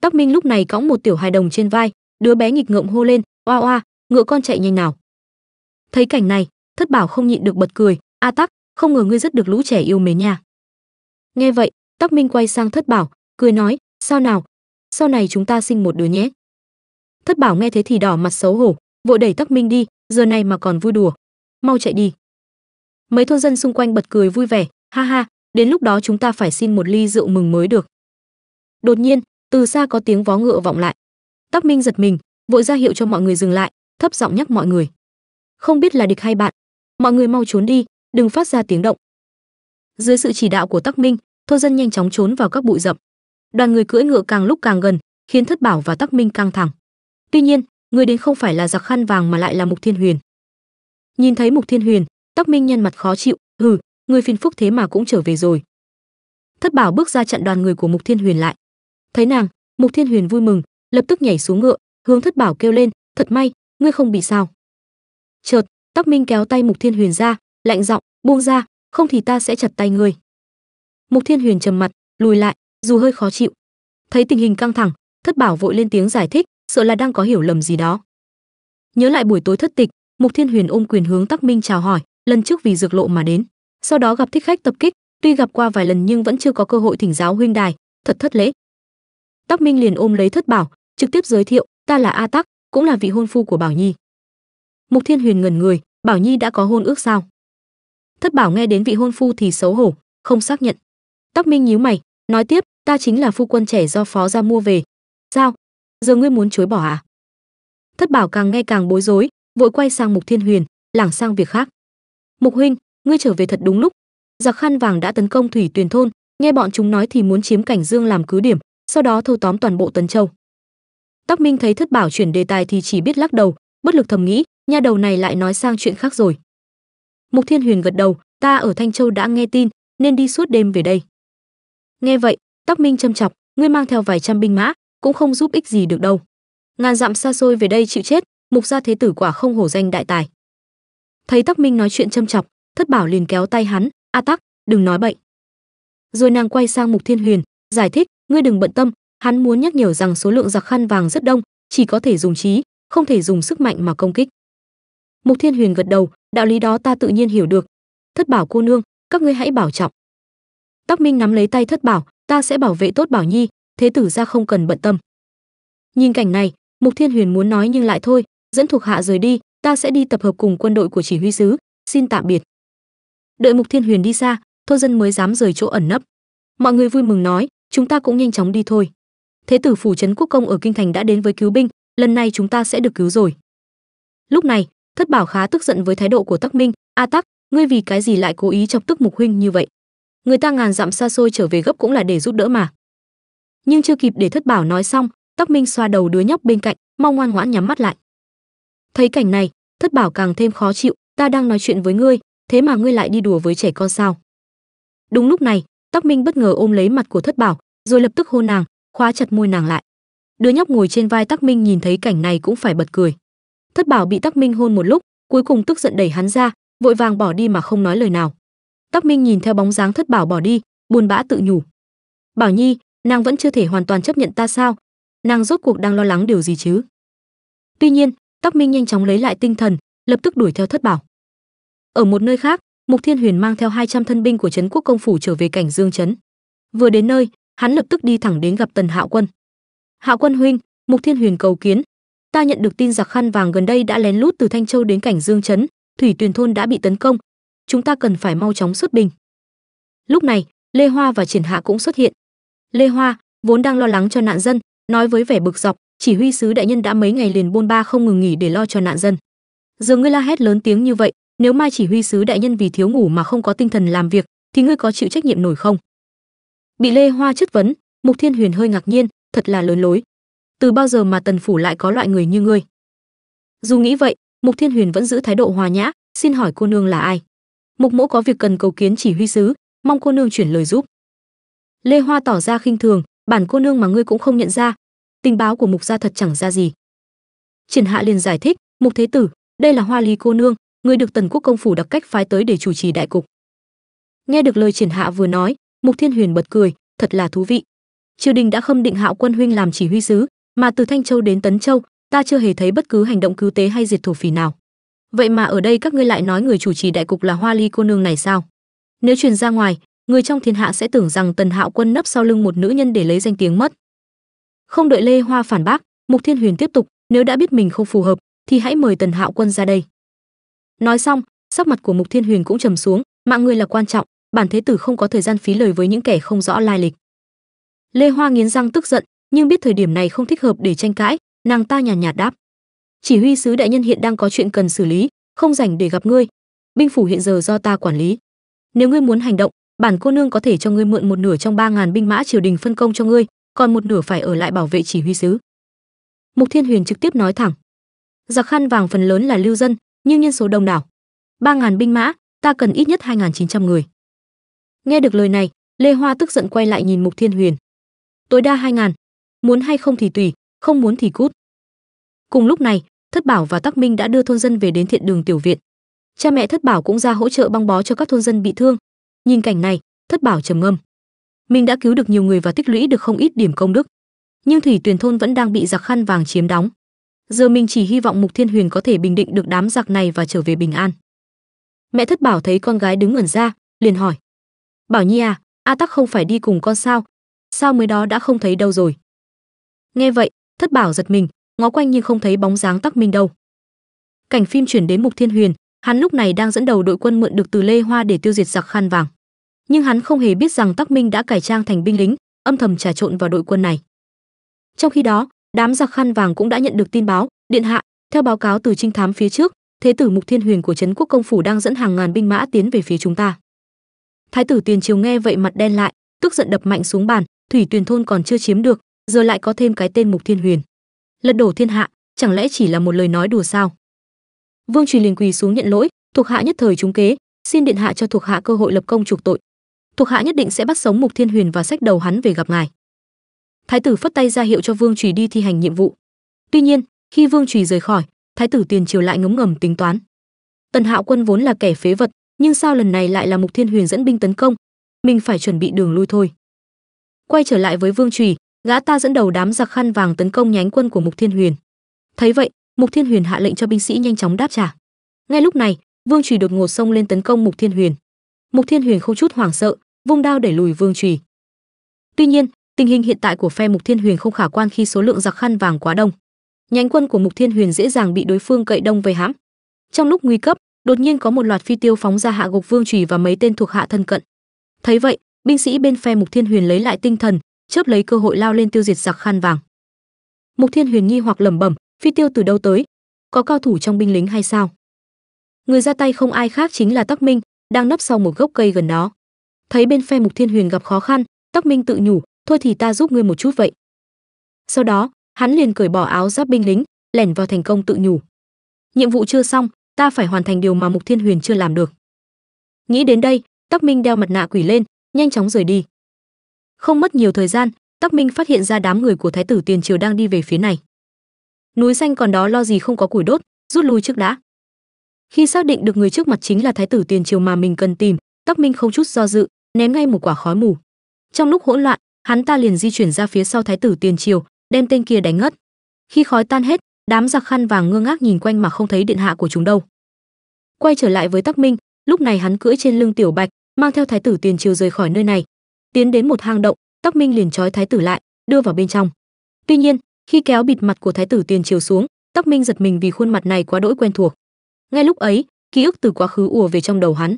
tắc minh lúc này cõng một tiểu hài đồng trên vai đứa bé nghịch ngợm hô lên oa oa ngựa con chạy nhanh nào thấy cảnh này thất bảo không nhịn được bật cười a tắc không ngờ ngươi rất được lũ trẻ yêu mến nhà nghe vậy tắc minh quay sang thất bảo cười nói sao nào sau này chúng ta sinh một đứa nhé thất bảo nghe thế thì đỏ mặt xấu hổ vội đẩy tắc minh đi giờ này mà còn vui đùa mau chạy đi mấy thôn dân xung quanh bật cười vui vẻ ha ha đến lúc đó chúng ta phải xin một ly rượu mừng mới được đột nhiên từ xa có tiếng vó ngựa vọng lại Tắc Minh giật mình, vội ra hiệu cho mọi người dừng lại, thấp giọng nhắc mọi người. Không biết là địch hay bạn, mọi người mau trốn đi, đừng phát ra tiếng động. Dưới sự chỉ đạo của Tắc Minh, thôn dân nhanh chóng trốn vào các bụi rậm. Đoàn người cưỡi ngựa càng lúc càng gần, khiến Thất Bảo và Tắc Minh căng thẳng. Tuy nhiên, người đến không phải là giặc khăn vàng mà lại là Mục Thiên Huyền. Nhìn thấy Mục Thiên Huyền, Tắc Minh nhăn mặt khó chịu, hừ, người phiền phức thế mà cũng trở về rồi. Thất Bảo bước ra chặn đoàn người của Mục Thiên Huyền lại. Thấy nàng, Mục Thiên Huyền vui mừng, lập tức nhảy xuống ngựa hướng thất bảo kêu lên thật may ngươi không bị sao chợt tắc minh kéo tay mục thiên huyền ra lạnh giọng buông ra không thì ta sẽ chặt tay ngươi mục thiên huyền trầm mặt lùi lại dù hơi khó chịu thấy tình hình căng thẳng thất bảo vội lên tiếng giải thích sợ là đang có hiểu lầm gì đó nhớ lại buổi tối thất tịch mục thiên huyền ôm quyền hướng tắc minh chào hỏi lần trước vì dược lộ mà đến sau đó gặp thích khách tập kích tuy gặp qua vài lần nhưng vẫn chưa có cơ hội thỉnh giáo huynh đài thật thất lễ tắc minh liền ôm lấy thất bảo trực tiếp giới thiệu ta là a tắc cũng là vị hôn phu của bảo nhi mục thiên huyền ngẩn người bảo nhi đã có hôn ước sao thất bảo nghe đến vị hôn phu thì xấu hổ không xác nhận tắc minh nhíu mày nói tiếp ta chính là phu quân trẻ do phó gia mua về sao giờ ngươi muốn chối bỏ à thất bảo càng nghe càng bối rối vội quay sang mục thiên huyền lảng sang việc khác mục huynh ngươi trở về thật đúng lúc giặc khăn vàng đã tấn công thủy tuyền thôn nghe bọn chúng nói thì muốn chiếm cảnh dương làm cứ điểm sau đó thâu tóm toàn bộ tân châu Tắc minh thấy thất bảo chuyển đề tài thì chỉ biết lắc đầu bất lực thầm nghĩ nha đầu này lại nói sang chuyện khác rồi mục thiên huyền gật đầu ta ở thanh châu đã nghe tin nên đi suốt đêm về đây nghe vậy Tắc minh châm chọc ngươi mang theo vài trăm binh mã cũng không giúp ích gì được đâu ngàn dặm xa xôi về đây chịu chết mục gia thế tử quả không hổ danh đại tài thấy Tắc minh nói chuyện châm chọc thất bảo liền kéo tay hắn a tắc đừng nói bậy rồi nàng quay sang mục thiên huyền giải thích ngươi đừng bận tâm hắn muốn nhắc nhở rằng số lượng giặc khăn vàng rất đông chỉ có thể dùng trí không thể dùng sức mạnh mà công kích mục thiên huyền gật đầu đạo lý đó ta tự nhiên hiểu được thất bảo cô nương các ngươi hãy bảo trọng tắc minh nắm lấy tay thất bảo ta sẽ bảo vệ tốt bảo nhi thế tử gia không cần bận tâm nhìn cảnh này mục thiên huyền muốn nói nhưng lại thôi dẫn thuộc hạ rời đi ta sẽ đi tập hợp cùng quân đội của chỉ huy sứ xin tạm biệt đợi mục thiên huyền đi xa thôn dân mới dám rời chỗ ẩn nấp mọi người vui mừng nói chúng ta cũng nhanh chóng đi thôi thế tử phủ trấn quốc công ở kinh thành đã đến với cứu binh lần này chúng ta sẽ được cứu rồi lúc này thất bảo khá tức giận với thái độ của tắc minh a tắc ngươi vì cái gì lại cố ý chọc tức mục huynh như vậy người ta ngàn dặm xa xôi trở về gấp cũng là để giúp đỡ mà nhưng chưa kịp để thất bảo nói xong tắc minh xoa đầu đứa nhóc bên cạnh mau ngoan ngoãn nhắm mắt lại thấy cảnh này thất bảo càng thêm khó chịu ta đang nói chuyện với ngươi thế mà ngươi lại đi đùa với trẻ con sao đúng lúc này tắc minh bất ngờ ôm lấy mặt của thất bảo rồi lập tức hôn nàng khóa chặt môi nàng lại đứa nhóc ngồi trên vai tắc minh nhìn thấy cảnh này cũng phải bật cười thất bảo bị tắc minh hôn một lúc cuối cùng tức giận đẩy hắn ra vội vàng bỏ đi mà không nói lời nào tắc minh nhìn theo bóng dáng thất bảo bỏ đi buồn bã tự nhủ bảo nhi nàng vẫn chưa thể hoàn toàn chấp nhận ta sao nàng rốt cuộc đang lo lắng điều gì chứ tuy nhiên tắc minh nhanh chóng lấy lại tinh thần lập tức đuổi theo thất bảo ở một nơi khác mục thiên huyền mang theo 200 thân binh của trấn quốc công phủ trở về cảnh dương trấn vừa đến nơi hắn lập tức đi thẳng đến gặp tần hạo quân hạo quân huynh mục thiên huyền cầu kiến ta nhận được tin giặc khăn vàng gần đây đã lén lút từ thanh châu đến cảnh dương trấn thủy tuyền thôn đã bị tấn công chúng ta cần phải mau chóng xuất binh. lúc này lê hoa và triển hạ cũng xuất hiện lê hoa vốn đang lo lắng cho nạn dân nói với vẻ bực dọc chỉ huy sứ đại nhân đã mấy ngày liền bôn ba không ngừng nghỉ để lo cho nạn dân giờ ngươi la hét lớn tiếng như vậy nếu mai chỉ huy sứ đại nhân vì thiếu ngủ mà không có tinh thần làm việc thì ngươi có chịu trách nhiệm nổi không bị lê hoa chất vấn mục thiên huyền hơi ngạc nhiên thật là lớn lối từ bao giờ mà tần phủ lại có loại người như ngươi dù nghĩ vậy mục thiên huyền vẫn giữ thái độ hòa nhã xin hỏi cô nương là ai mục mỗ có việc cần cầu kiến chỉ huy sứ mong cô nương chuyển lời giúp lê hoa tỏ ra khinh thường bản cô nương mà ngươi cũng không nhận ra tình báo của mục gia thật chẳng ra gì triển hạ liền giải thích mục thế tử đây là hoa lý cô nương người được tần quốc công phủ đặc cách phái tới để chủ trì đại cục nghe được lời triển hạ vừa nói mục thiên huyền bật cười thật là thú vị triều đình đã khâm định hạo quân huynh làm chỉ huy sứ mà từ thanh châu đến tấn châu ta chưa hề thấy bất cứ hành động cứu tế hay diệt thổ phỉ nào vậy mà ở đây các ngươi lại nói người chủ trì đại cục là hoa ly cô nương này sao nếu truyền ra ngoài người trong thiên hạ sẽ tưởng rằng tần hạo quân nấp sau lưng một nữ nhân để lấy danh tiếng mất không đợi lê hoa phản bác mục thiên huyền tiếp tục nếu đã biết mình không phù hợp thì hãy mời tần hạo quân ra đây nói xong sắc mặt của mục thiên huyền cũng trầm xuống mạng người là quan trọng bản thế tử không có thời gian phí lời với những kẻ không rõ lai lịch lê hoa nghiến răng tức giận nhưng biết thời điểm này không thích hợp để tranh cãi nàng ta nhàn nhạt, nhạt đáp chỉ huy sứ đại nhân hiện đang có chuyện cần xử lý không rảnh để gặp ngươi binh phủ hiện giờ do ta quản lý nếu ngươi muốn hành động bản cô nương có thể cho ngươi mượn một nửa trong ba ngàn binh mã triều đình phân công cho ngươi còn một nửa phải ở lại bảo vệ chỉ huy sứ mục thiên huyền trực tiếp nói thẳng giặc khăn vàng phần lớn là lưu dân nhưng nhân số đông đảo ba ngàn binh mã ta cần ít nhất hai chín trăm người Nghe được lời này, Lê Hoa tức giận quay lại nhìn Mục Thiên Huyền. Tối đa hai ngàn, muốn hay không thì tùy, không muốn thì cút. Cùng lúc này, Thất Bảo và Tắc Minh đã đưa thôn dân về đến thiện đường tiểu viện. Cha mẹ Thất Bảo cũng ra hỗ trợ băng bó cho các thôn dân bị thương. Nhìn cảnh này, Thất Bảo trầm ngâm. Mình đã cứu được nhiều người và tích lũy được không ít điểm công đức, nhưng thủy tuyển thôn vẫn đang bị giặc khăn vàng chiếm đóng. Giờ mình chỉ hy vọng Mục Thiên Huyền có thể bình định được đám giặc này và trở về bình an. Mẹ Thất Bảo thấy con gái đứng ẩn ra, liền hỏi: Bảo Nhi à, A Tắc không phải đi cùng con sao? Sao mới đó đã không thấy đâu rồi? Nghe vậy, Thất Bảo giật mình, ngó quanh nhưng không thấy bóng dáng Tắc Minh đâu. Cảnh phim chuyển đến Mục Thiên Huyền, hắn lúc này đang dẫn đầu đội quân mượn được từ Lê Hoa để tiêu diệt giặc khăn vàng. Nhưng hắn không hề biết rằng Tắc Minh đã cải trang thành binh lính, âm thầm trà trộn vào đội quân này. Trong khi đó, đám giặc khăn vàng cũng đã nhận được tin báo, điện hạ, theo báo cáo từ trinh thám phía trước, thế tử Mục Thiên Huyền của trấn quốc công phủ đang dẫn hàng ngàn binh mã tiến về phía chúng ta thái tử tiền triều nghe vậy mặt đen lại tức giận đập mạnh xuống bàn thủy tuyền thôn còn chưa chiếm được giờ lại có thêm cái tên mục thiên huyền lật đổ thiên hạ chẳng lẽ chỉ là một lời nói đùa sao vương trùy liền quỳ xuống nhận lỗi thuộc hạ nhất thời trúng kế xin điện hạ cho thuộc hạ cơ hội lập công trục tội thuộc hạ nhất định sẽ bắt sống mục thiên huyền và sách đầu hắn về gặp ngài thái tử phất tay ra hiệu cho vương trùy đi thi hành nhiệm vụ tuy nhiên khi vương trùy rời khỏi thái tử tiền triều lại ngấm ngầm tính toán tần hạo quân vốn là kẻ phế vật nhưng sao lần này lại là mục thiên huyền dẫn binh tấn công mình phải chuẩn bị đường lui thôi quay trở lại với vương trùy gã ta dẫn đầu đám giặc khăn vàng tấn công nhánh quân của mục thiên huyền thấy vậy mục thiên huyền hạ lệnh cho binh sĩ nhanh chóng đáp trả ngay lúc này vương trùy đột ngột xông lên tấn công mục thiên huyền mục thiên huyền không chút hoảng sợ vung đao đẩy lùi vương trùy tuy nhiên tình hình hiện tại của phe mục thiên huyền không khả quan khi số lượng giặc khăn vàng quá đông nhánh quân của mục thiên huyền dễ dàng bị đối phương cậy đông vây hãm trong lúc nguy cấp đột nhiên có một loạt phi tiêu phóng ra hạ gục vương trùy và mấy tên thuộc hạ thân cận thấy vậy binh sĩ bên phe mục thiên huyền lấy lại tinh thần chớp lấy cơ hội lao lên tiêu diệt giặc khăn vàng mục thiên huyền nghi hoặc lẩm bẩm phi tiêu từ đâu tới có cao thủ trong binh lính hay sao người ra tay không ai khác chính là tắc minh đang nấp sau một gốc cây gần đó thấy bên phe mục thiên huyền gặp khó khăn tắc minh tự nhủ thôi thì ta giúp ngươi một chút vậy sau đó hắn liền cởi bỏ áo giáp binh lính lẻn vào thành công tự nhủ nhiệm vụ chưa xong ta phải hoàn thành điều mà mục thiên huyền chưa làm được nghĩ đến đây tắc minh đeo mặt nạ quỷ lên nhanh chóng rời đi không mất nhiều thời gian tắc minh phát hiện ra đám người của thái tử tiền triều đang đi về phía này núi xanh còn đó lo gì không có củi đốt rút lui trước đã khi xác định được người trước mặt chính là thái tử tiền triều mà mình cần tìm tắc minh không chút do dự ném ngay một quả khói mù trong lúc hỗn loạn hắn ta liền di chuyển ra phía sau thái tử tiền triều đem tên kia đánh ngất khi khói tan hết đám giặc khăn vàng ngơ ngác nhìn quanh mà không thấy điện hạ của chúng đâu quay trở lại với tắc minh lúc này hắn cưỡi trên lưng tiểu bạch mang theo thái tử tiền triều rời khỏi nơi này tiến đến một hang động tắc minh liền trói thái tử lại đưa vào bên trong tuy nhiên khi kéo bịt mặt của thái tử tiền triều xuống tắc minh giật mình vì khuôn mặt này quá đỗi quen thuộc ngay lúc ấy ký ức từ quá khứ ùa về trong đầu hắn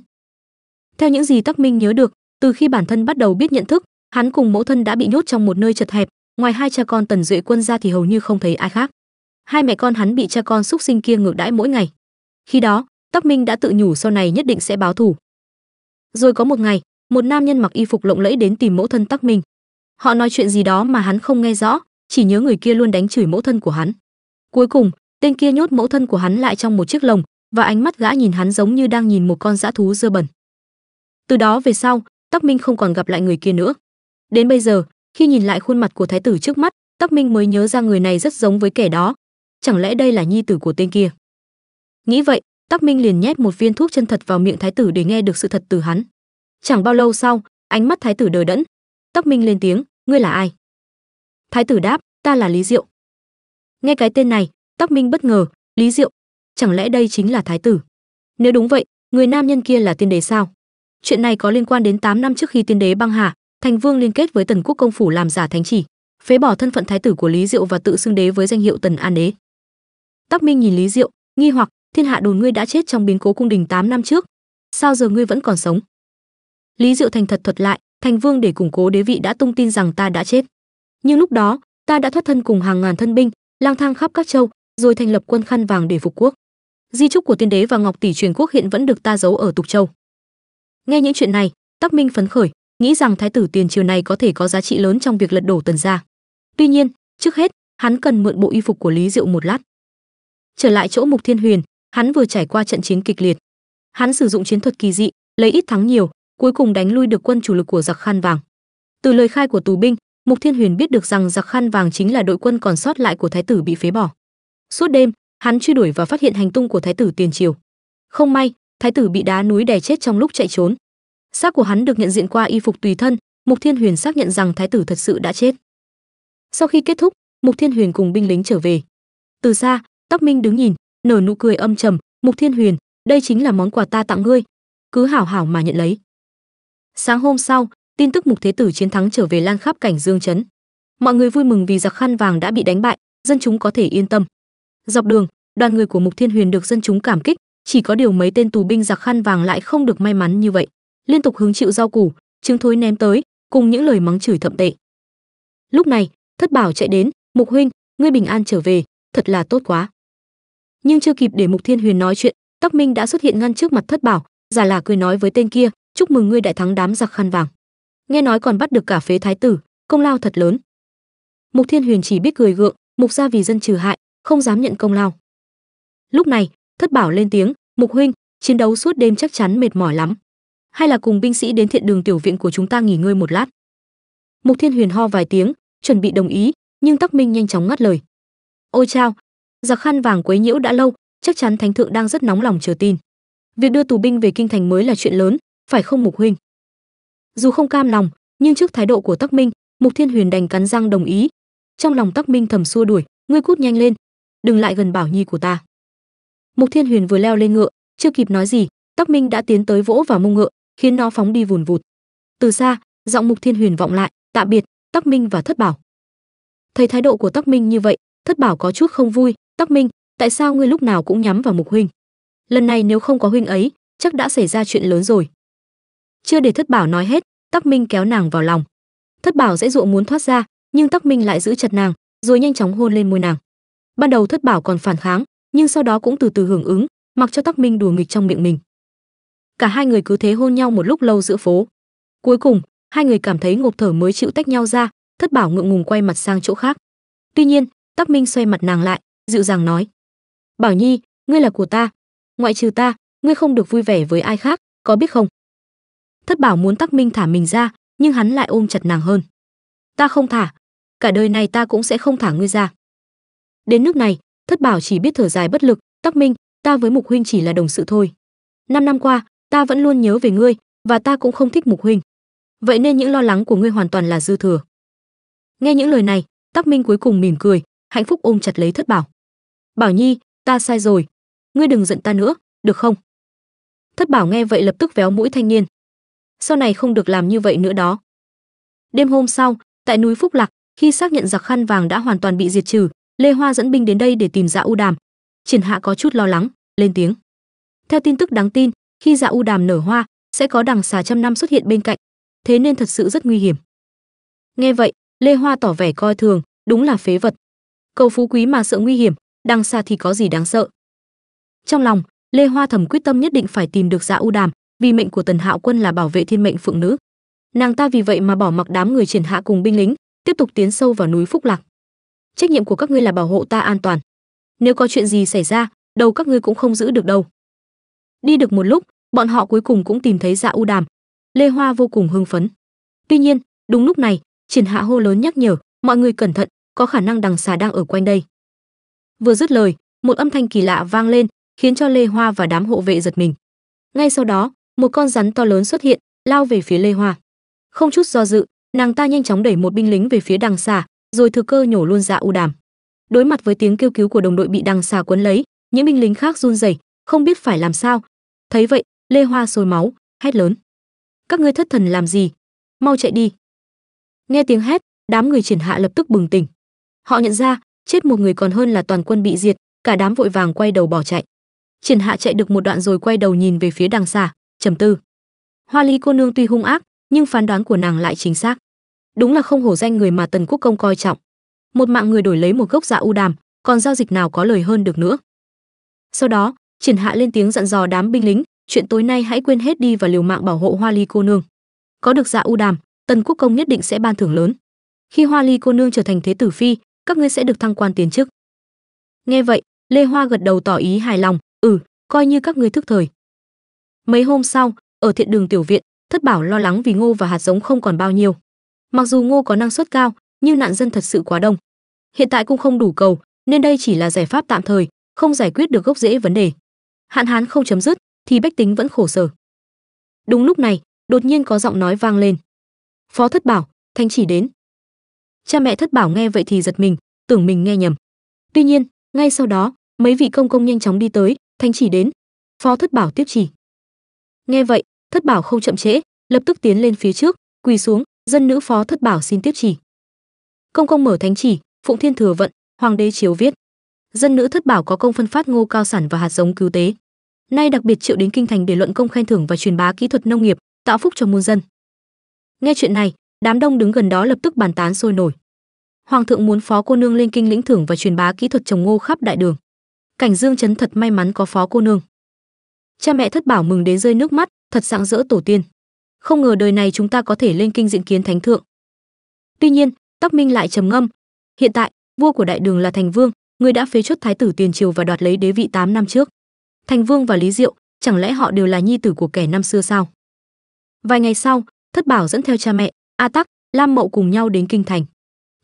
theo những gì tắc minh nhớ được từ khi bản thân bắt đầu biết nhận thức hắn cùng mẫu thân đã bị nhốt trong một nơi chật hẹp ngoài hai cha con tần duệ quân ra thì hầu như không thấy ai khác hai mẹ con hắn bị cha con xúc sinh kia ngược đãi mỗi ngày khi đó tắc minh đã tự nhủ sau này nhất định sẽ báo thù rồi có một ngày một nam nhân mặc y phục lộng lẫy đến tìm mẫu thân tắc minh họ nói chuyện gì đó mà hắn không nghe rõ chỉ nhớ người kia luôn đánh chửi mẫu thân của hắn cuối cùng tên kia nhốt mẫu thân của hắn lại trong một chiếc lồng và ánh mắt gã nhìn hắn giống như đang nhìn một con dã thú dơ bẩn từ đó về sau tắc minh không còn gặp lại người kia nữa đến bây giờ khi nhìn lại khuôn mặt của thái tử trước mắt tắc minh mới nhớ ra người này rất giống với kẻ đó chẳng lẽ đây là nhi tử của tên kia nghĩ vậy tắc minh liền nhét một viên thuốc chân thật vào miệng thái tử để nghe được sự thật từ hắn chẳng bao lâu sau ánh mắt thái tử đờ đẫn tắc minh lên tiếng ngươi là ai thái tử đáp ta là lý diệu nghe cái tên này tắc minh bất ngờ lý diệu chẳng lẽ đây chính là thái tử nếu đúng vậy người nam nhân kia là tiên đế sao chuyện này có liên quan đến 8 năm trước khi tiên đế băng hà thành vương liên kết với tần quốc công phủ làm giả thánh chỉ phế bỏ thân phận thái tử của lý diệu và tự xưng đế với danh hiệu tần an đế Tắc minh nhìn lý diệu nghi hoặc thiên hạ đồn ngươi đã chết trong biến cố cung đình 8 năm trước sao giờ ngươi vẫn còn sống lý diệu thành thật thuật lại thành vương để củng cố đế vị đã tung tin rằng ta đã chết nhưng lúc đó ta đã thoát thân cùng hàng ngàn thân binh lang thang khắp các châu rồi thành lập quân khăn vàng để phục quốc di trúc của tiên đế và ngọc tỷ truyền quốc hiện vẫn được ta giấu ở tục châu nghe những chuyện này Tắc minh phấn khởi nghĩ rằng thái tử tiền triều này có thể có giá trị lớn trong việc lật đổ tần gia tuy nhiên trước hết hắn cần mượn bộ y phục của lý diệu một lát trở lại chỗ mục thiên huyền hắn vừa trải qua trận chiến kịch liệt hắn sử dụng chiến thuật kỳ dị lấy ít thắng nhiều cuối cùng đánh lui được quân chủ lực của giặc khăn vàng từ lời khai của tù binh mục thiên huyền biết được rằng giặc khăn vàng chính là đội quân còn sót lại của thái tử bị phế bỏ suốt đêm hắn truy đuổi và phát hiện hành tung của thái tử tiền triều không may thái tử bị đá núi đè chết trong lúc chạy trốn xác của hắn được nhận diện qua y phục tùy thân mục thiên huyền xác nhận rằng thái tử thật sự đã chết sau khi kết thúc mục thiên huyền cùng binh lính trở về từ xa tóc minh đứng nhìn nở nụ cười âm trầm mục thiên huyền đây chính là món quà ta tặng ngươi cứ hảo hảo mà nhận lấy sáng hôm sau tin tức mục thế tử chiến thắng trở về lan khắp cảnh dương Trấn, mọi người vui mừng vì giặc khăn vàng đã bị đánh bại dân chúng có thể yên tâm dọc đường đoàn người của mục thiên huyền được dân chúng cảm kích chỉ có điều mấy tên tù binh giặc khăn vàng lại không được may mắn như vậy liên tục hứng chịu rau củ trứng thối ném tới cùng những lời mắng chửi thậm tệ lúc này thất bảo chạy đến mục huynh ngươi bình an trở về thật là tốt quá nhưng chưa kịp để mục thiên huyền nói chuyện tắc minh đã xuất hiện ngăn trước mặt thất bảo giả là cười nói với tên kia chúc mừng ngươi đại thắng đám giặc khăn vàng nghe nói còn bắt được cả phế thái tử công lao thật lớn mục thiên huyền chỉ biết cười gượng mục gia vì dân trừ hại không dám nhận công lao lúc này thất bảo lên tiếng mục huynh chiến đấu suốt đêm chắc chắn mệt mỏi lắm hay là cùng binh sĩ đến thiện đường tiểu viện của chúng ta nghỉ ngơi một lát mục thiên huyền ho vài tiếng chuẩn bị đồng ý nhưng tắc minh nhanh chóng ngắt lời ôi chao giặc khăn vàng quấy nhiễu đã lâu chắc chắn thánh thượng đang rất nóng lòng chờ tin việc đưa tù binh về kinh thành mới là chuyện lớn phải không mục huynh dù không cam lòng nhưng trước thái độ của tắc minh mục thiên huyền đành cắn răng đồng ý trong lòng tắc minh thầm xua đuổi ngươi cút nhanh lên đừng lại gần bảo nhi của ta mục thiên huyền vừa leo lên ngựa chưa kịp nói gì tắc minh đã tiến tới vỗ vào mông ngựa khiến nó phóng đi vùn vụt từ xa giọng mục thiên huyền vọng lại tạm biệt tắc minh và thất bảo thấy thái độ của tắc minh như vậy thất bảo có chút không vui tắc minh tại sao ngươi lúc nào cũng nhắm vào mục huynh lần này nếu không có huynh ấy chắc đã xảy ra chuyện lớn rồi chưa để thất bảo nói hết tắc minh kéo nàng vào lòng thất bảo dễ dụa muốn thoát ra nhưng tắc minh lại giữ chặt nàng rồi nhanh chóng hôn lên môi nàng ban đầu thất bảo còn phản kháng nhưng sau đó cũng từ từ hưởng ứng mặc cho tắc minh đùa nghịch trong miệng mình cả hai người cứ thế hôn nhau một lúc lâu giữa phố cuối cùng hai người cảm thấy ngộp thở mới chịu tách nhau ra thất bảo ngượng ngùng quay mặt sang chỗ khác tuy nhiên tắc minh xoay mặt nàng lại dịu dàng nói bảo nhi ngươi là của ta ngoại trừ ta ngươi không được vui vẻ với ai khác có biết không thất bảo muốn tắc minh thả mình ra nhưng hắn lại ôm chặt nàng hơn ta không thả cả đời này ta cũng sẽ không thả ngươi ra đến nước này thất bảo chỉ biết thở dài bất lực tắc minh ta với mục huynh chỉ là đồng sự thôi năm năm qua ta vẫn luôn nhớ về ngươi và ta cũng không thích mục huynh vậy nên những lo lắng của ngươi hoàn toàn là dư thừa nghe những lời này tắc minh cuối cùng mỉm cười hạnh phúc ôm chặt lấy thất bảo Bảo Nhi, ta sai rồi. Ngươi đừng giận ta nữa, được không? Thất Bảo nghe vậy lập tức véo mũi thanh niên. Sau này không được làm như vậy nữa đó. Đêm hôm sau, tại núi Phúc Lạc, khi xác nhận giặc khăn vàng đã hoàn toàn bị diệt trừ, Lê Hoa dẫn binh đến đây để tìm Dạ U Đàm. Triển Hạ có chút lo lắng, lên tiếng. Theo tin tức đáng tin, khi Dạ U Đàm nở hoa, sẽ có đằng xà trăm năm xuất hiện bên cạnh, thế nên thật sự rất nguy hiểm. Nghe vậy, Lê Hoa tỏ vẻ coi thường, đúng là phế vật. Cầu phú quý mà sợ nguy hiểm, đang xa thì có gì đáng sợ trong lòng lê hoa thầm quyết tâm nhất định phải tìm được dạ u đàm vì mệnh của tần hạo quân là bảo vệ thiên mệnh phượng nữ nàng ta vì vậy mà bỏ mặc đám người triển hạ cùng binh lính tiếp tục tiến sâu vào núi phúc lạc trách nhiệm của các ngươi là bảo hộ ta an toàn nếu có chuyện gì xảy ra đầu các ngươi cũng không giữ được đâu đi được một lúc bọn họ cuối cùng cũng tìm thấy dạ u đàm lê hoa vô cùng hưng phấn tuy nhiên đúng lúc này triển hạ hô lớn nhắc nhở mọi người cẩn thận có khả năng đằng xà đang ở quanh đây Vừa dứt lời, một âm thanh kỳ lạ vang lên, khiến cho Lê Hoa và đám hộ vệ giật mình. Ngay sau đó, một con rắn to lớn xuất hiện, lao về phía Lê Hoa. Không chút do dự, nàng ta nhanh chóng đẩy một binh lính về phía đằng xà, rồi thừa cơ nhổ luôn ra u đàm. Đối mặt với tiếng kêu cứu của đồng đội bị đằng xà quấn lấy, những binh lính khác run rẩy, không biết phải làm sao. Thấy vậy, Lê Hoa sôi máu, hét lớn: "Các ngươi thất thần làm gì? Mau chạy đi!" Nghe tiếng hét, đám người triển hạ lập tức bừng tỉnh. Họ nhận ra, chết một người còn hơn là toàn quân bị diệt cả đám vội vàng quay đầu bỏ chạy triển hạ chạy được một đoạn rồi quay đầu nhìn về phía đằng xa trầm tư hoa ly cô nương tuy hung ác nhưng phán đoán của nàng lại chính xác đúng là không hổ danh người mà tần quốc công coi trọng một mạng người đổi lấy một gốc dạ u đàm còn giao dịch nào có lời hơn được nữa sau đó triển hạ lên tiếng dặn dò đám binh lính chuyện tối nay hãy quên hết đi và liều mạng bảo hộ hoa ly cô nương có được dạ u đàm tần quốc công nhất định sẽ ban thưởng lớn khi hoa ly cô nương trở thành thế tử phi các ngươi sẽ được thăng quan tiến chức nghe vậy lê hoa gật đầu tỏ ý hài lòng ừ coi như các ngươi thức thời mấy hôm sau ở thiện đường tiểu viện thất bảo lo lắng vì ngô và hạt giống không còn bao nhiêu mặc dù ngô có năng suất cao nhưng nạn dân thật sự quá đông hiện tại cũng không đủ cầu nên đây chỉ là giải pháp tạm thời không giải quyết được gốc rễ vấn đề hạn hán không chấm dứt thì bách tính vẫn khổ sở đúng lúc này đột nhiên có giọng nói vang lên phó thất bảo thanh chỉ đến cha mẹ thất bảo nghe vậy thì giật mình tưởng mình nghe nhầm tuy nhiên ngay sau đó mấy vị công công nhanh chóng đi tới thánh chỉ đến phó thất bảo tiếp chỉ nghe vậy thất bảo không chậm trễ lập tức tiến lên phía trước quỳ xuống dân nữ phó thất bảo xin tiếp chỉ công công mở thánh chỉ phụng thiên thừa vận hoàng đế chiếu viết dân nữ thất bảo có công phân phát ngô cao sản và hạt giống cứu tế nay đặc biệt triệu đến kinh thành để luận công khen thưởng và truyền bá kỹ thuật nông nghiệp tạo phúc cho muôn dân nghe chuyện này đám đông đứng gần đó lập tức bàn tán sôi nổi hoàng thượng muốn phó cô nương lên kinh lĩnh thưởng và truyền bá kỹ thuật trồng ngô khắp đại đường cảnh dương chấn thật may mắn có phó cô nương cha mẹ thất bảo mừng đến rơi nước mắt thật sáng rỡ tổ tiên không ngờ đời này chúng ta có thể lên kinh diện kiến thánh thượng tuy nhiên tóc minh lại trầm ngâm hiện tại vua của đại đường là thành vương người đã phế chốt thái tử tiền triều và đoạt lấy đế vị 8 năm trước thành vương và lý diệu chẳng lẽ họ đều là nhi tử của kẻ năm xưa sao vài ngày sau thất bảo dẫn theo cha mẹ a tắc lam mậu cùng nhau đến kinh thành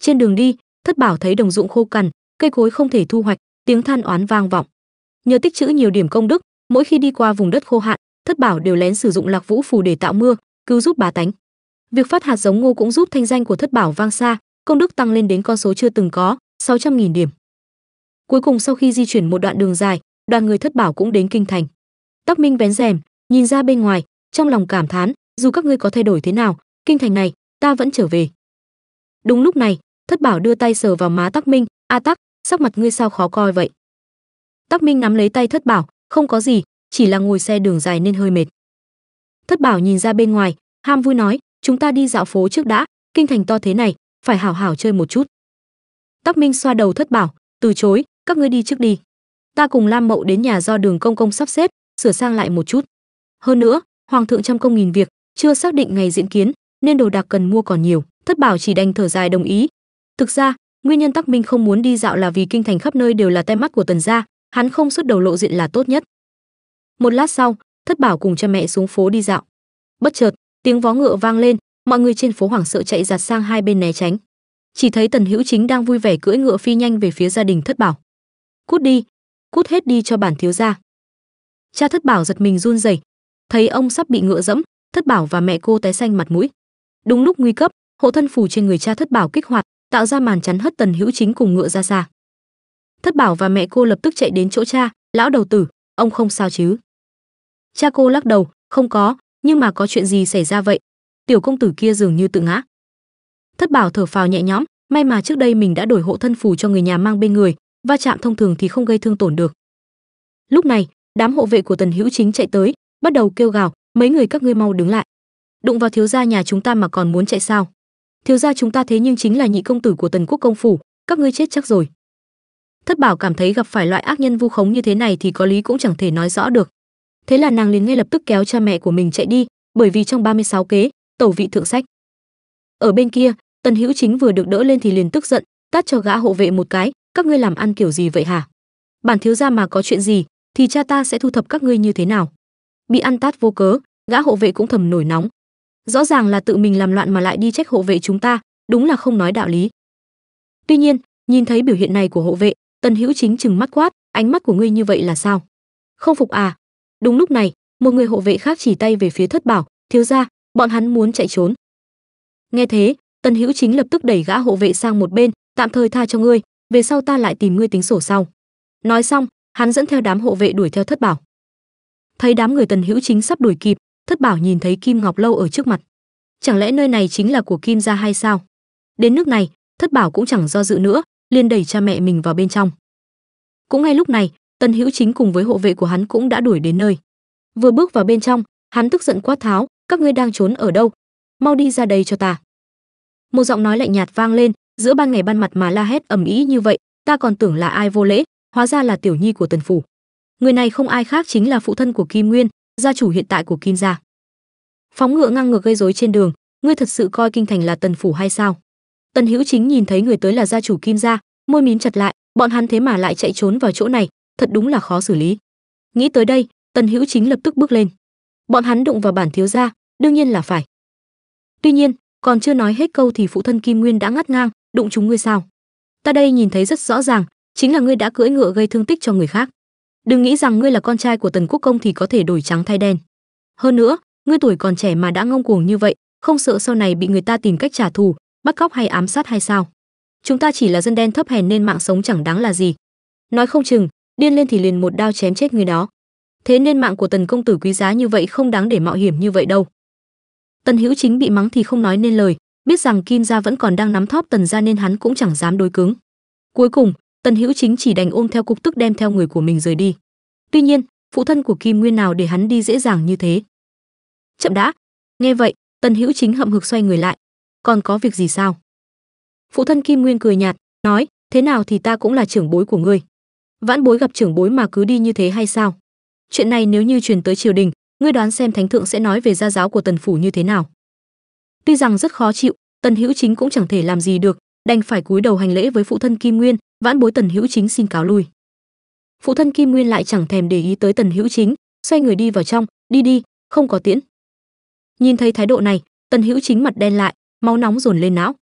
trên đường đi thất bảo thấy đồng ruộng khô cằn cây cối không thể thu hoạch tiếng than oán vang vọng nhờ tích trữ nhiều điểm công đức mỗi khi đi qua vùng đất khô hạn thất bảo đều lén sử dụng lạc vũ phù để tạo mưa cứu giúp bà tánh việc phát hạt giống ngô cũng giúp thanh danh của thất bảo vang xa công đức tăng lên đến con số chưa từng có 600.000 điểm cuối cùng sau khi di chuyển một đoạn đường dài đoàn người thất bảo cũng đến kinh thành Tắc minh vén rèm nhìn ra bên ngoài trong lòng cảm thán dù các ngươi có thay đổi thế nào kinh thành này ta vẫn trở về đúng lúc này thất bảo đưa tay sờ vào má tắc minh a tắc sắc mặt ngươi sao khó coi vậy tắc minh nắm lấy tay thất bảo không có gì chỉ là ngồi xe đường dài nên hơi mệt thất bảo nhìn ra bên ngoài ham vui nói chúng ta đi dạo phố trước đã kinh thành to thế này phải hảo hảo chơi một chút tắc minh xoa đầu thất bảo từ chối các ngươi đi trước đi ta cùng lam mậu đến nhà do đường công công sắp xếp sửa sang lại một chút hơn nữa hoàng thượng trăm công nghìn việc chưa xác định ngày diễn kiến nên đồ đạc cần mua còn nhiều thất bảo chỉ đành thở dài đồng ý thực ra nguyên nhân tắc minh không muốn đi dạo là vì kinh thành khắp nơi đều là tay mắt của tần gia hắn không xuất đầu lộ diện là tốt nhất một lát sau thất bảo cùng cha mẹ xuống phố đi dạo bất chợt tiếng vó ngựa vang lên mọi người trên phố hoảng sợ chạy giạt sang hai bên né tránh chỉ thấy tần hữu chính đang vui vẻ cưỡi ngựa phi nhanh về phía gia đình thất bảo cút đi cút hết đi cho bản thiếu gia cha thất bảo giật mình run rẩy thấy ông sắp bị ngựa dẫm thất bảo và mẹ cô tái xanh mặt mũi đúng lúc nguy cấp hộ thân phù trên người cha thất bảo kích hoạt tạo ra màn chắn hất tần hữu chính cùng ngựa ra xa thất bảo và mẹ cô lập tức chạy đến chỗ cha lão đầu tử ông không sao chứ cha cô lắc đầu không có nhưng mà có chuyện gì xảy ra vậy tiểu công tử kia dường như tự ngã thất bảo thở phào nhẹ nhõm may mà trước đây mình đã đổi hộ thân phù cho người nhà mang bên người va chạm thông thường thì không gây thương tổn được lúc này đám hộ vệ của tần hữu chính chạy tới bắt đầu kêu gào mấy người các ngươi mau đứng lại đụng vào thiếu gia nhà chúng ta mà còn muốn chạy sao thiếu gia chúng ta thế nhưng chính là nhị công tử của tần quốc công phủ các ngươi chết chắc rồi thất bảo cảm thấy gặp phải loại ác nhân vu khống như thế này thì có lý cũng chẳng thể nói rõ được thế là nàng liền ngay lập tức kéo cha mẹ của mình chạy đi bởi vì trong 36 kế tẩu vị thượng sách ở bên kia tần hữu chính vừa được đỡ lên thì liền tức giận tát cho gã hộ vệ một cái các ngươi làm ăn kiểu gì vậy hả bản thiếu gia mà có chuyện gì thì cha ta sẽ thu thập các ngươi như thế nào bị ăn tát vô cớ gã hộ vệ cũng thầm nổi nóng rõ ràng là tự mình làm loạn mà lại đi trách hộ vệ chúng ta đúng là không nói đạo lý tuy nhiên nhìn thấy biểu hiện này của hộ vệ tần hữu chính chừng mắt quát ánh mắt của ngươi như vậy là sao không phục à đúng lúc này một người hộ vệ khác chỉ tay về phía thất bảo thiếu ra bọn hắn muốn chạy trốn nghe thế tần hữu chính lập tức đẩy gã hộ vệ sang một bên tạm thời tha cho ngươi về sau ta lại tìm ngươi tính sổ sau nói xong hắn dẫn theo đám hộ vệ đuổi theo thất bảo thấy đám người tần hữu chính sắp đuổi kịp thất bảo nhìn thấy kim ngọc lâu ở trước mặt chẳng lẽ nơi này chính là của kim gia hay sao đến nước này thất bảo cũng chẳng do dự nữa liền đẩy cha mẹ mình vào bên trong cũng ngay lúc này tân hữu chính cùng với hộ vệ của hắn cũng đã đuổi đến nơi vừa bước vào bên trong hắn tức giận quát tháo các ngươi đang trốn ở đâu mau đi ra đây cho ta một giọng nói lạnh nhạt vang lên giữa ban ngày ban mặt mà la hét ầm ĩ như vậy ta còn tưởng là ai vô lễ hóa ra là tiểu nhi của tần phủ người này không ai khác chính là phụ thân của kim nguyên gia chủ hiện tại của Kim gia. Phóng ngựa ngang ngược gây rối trên đường, ngươi thật sự coi kinh thành là tần phủ hay sao? Tần Hữu Chính nhìn thấy người tới là gia chủ Kim gia, môi mím chặt lại, bọn hắn thế mà lại chạy trốn vào chỗ này, thật đúng là khó xử lý. Nghĩ tới đây, Tần Hữu Chính lập tức bước lên. Bọn hắn đụng vào bản thiếu gia, đương nhiên là phải. Tuy nhiên, còn chưa nói hết câu thì phụ thân Kim Nguyên đã ngắt ngang, đụng chúng ngươi sao? Ta đây nhìn thấy rất rõ ràng, chính là ngươi đã cưỡi ngựa gây thương tích cho người khác đừng nghĩ rằng ngươi là con trai của tần quốc công thì có thể đổi trắng thay đen hơn nữa ngươi tuổi còn trẻ mà đã ngông cuồng như vậy không sợ sau này bị người ta tìm cách trả thù bắt cóc hay ám sát hay sao chúng ta chỉ là dân đen thấp hèn nên mạng sống chẳng đáng là gì nói không chừng điên lên thì liền một đao chém chết người đó thế nên mạng của tần công tử quý giá như vậy không đáng để mạo hiểm như vậy đâu tần hữu chính bị mắng thì không nói nên lời biết rằng kim gia vẫn còn đang nắm thóp tần gia nên hắn cũng chẳng dám đối cứng cuối cùng tần hữu chính chỉ đành ôm theo cục tức đem theo người của mình rời đi tuy nhiên phụ thân của kim nguyên nào để hắn đi dễ dàng như thế chậm đã nghe vậy tần hữu chính hậm hực xoay người lại còn có việc gì sao phụ thân kim nguyên cười nhạt nói thế nào thì ta cũng là trưởng bối của ngươi vãn bối gặp trưởng bối mà cứ đi như thế hay sao chuyện này nếu như truyền tới triều đình ngươi đoán xem thánh thượng sẽ nói về gia giáo của tần phủ như thế nào tuy rằng rất khó chịu tần hữu chính cũng chẳng thể làm gì được đành phải cúi đầu hành lễ với phụ thân kim nguyên vãn bối tần hữu chính xin cáo lui phụ thân kim nguyên lại chẳng thèm để ý tới tần hữu chính xoay người đi vào trong đi đi không có tiễn nhìn thấy thái độ này tần hữu chính mặt đen lại máu nóng dồn lên não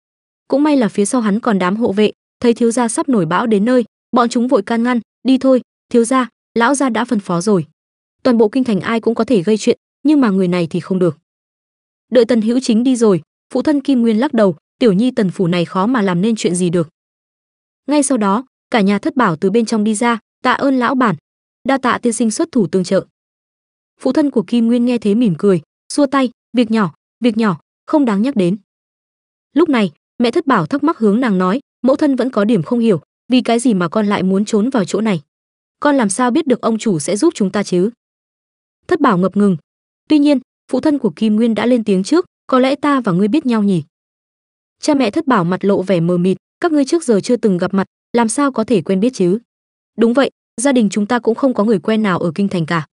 cũng may là phía sau hắn còn đám hộ vệ thấy thiếu gia sắp nổi bão đến nơi bọn chúng vội can ngăn đi thôi thiếu gia lão gia đã phân phó rồi toàn bộ kinh thành ai cũng có thể gây chuyện nhưng mà người này thì không được đợi tần hữu chính đi rồi phụ thân kim nguyên lắc đầu tiểu nhi tần phủ này khó mà làm nên chuyện gì được ngay sau đó cả nhà thất bảo từ bên trong đi ra tạ ơn lão bản đa tạ tiên sinh xuất thủ tương trợ phụ thân của kim nguyên nghe thế mỉm cười xua tay việc nhỏ việc nhỏ không đáng nhắc đến lúc này mẹ thất bảo thắc mắc hướng nàng nói mẫu thân vẫn có điểm không hiểu vì cái gì mà con lại muốn trốn vào chỗ này con làm sao biết được ông chủ sẽ giúp chúng ta chứ thất bảo ngập ngừng tuy nhiên phụ thân của kim nguyên đã lên tiếng trước có lẽ ta và ngươi biết nhau nhỉ cha mẹ thất bảo mặt lộ vẻ mờ mịt các ngươi trước giờ chưa từng gặp mặt làm sao có thể quen biết chứ đúng vậy gia đình chúng ta cũng không có người quen nào ở kinh thành cả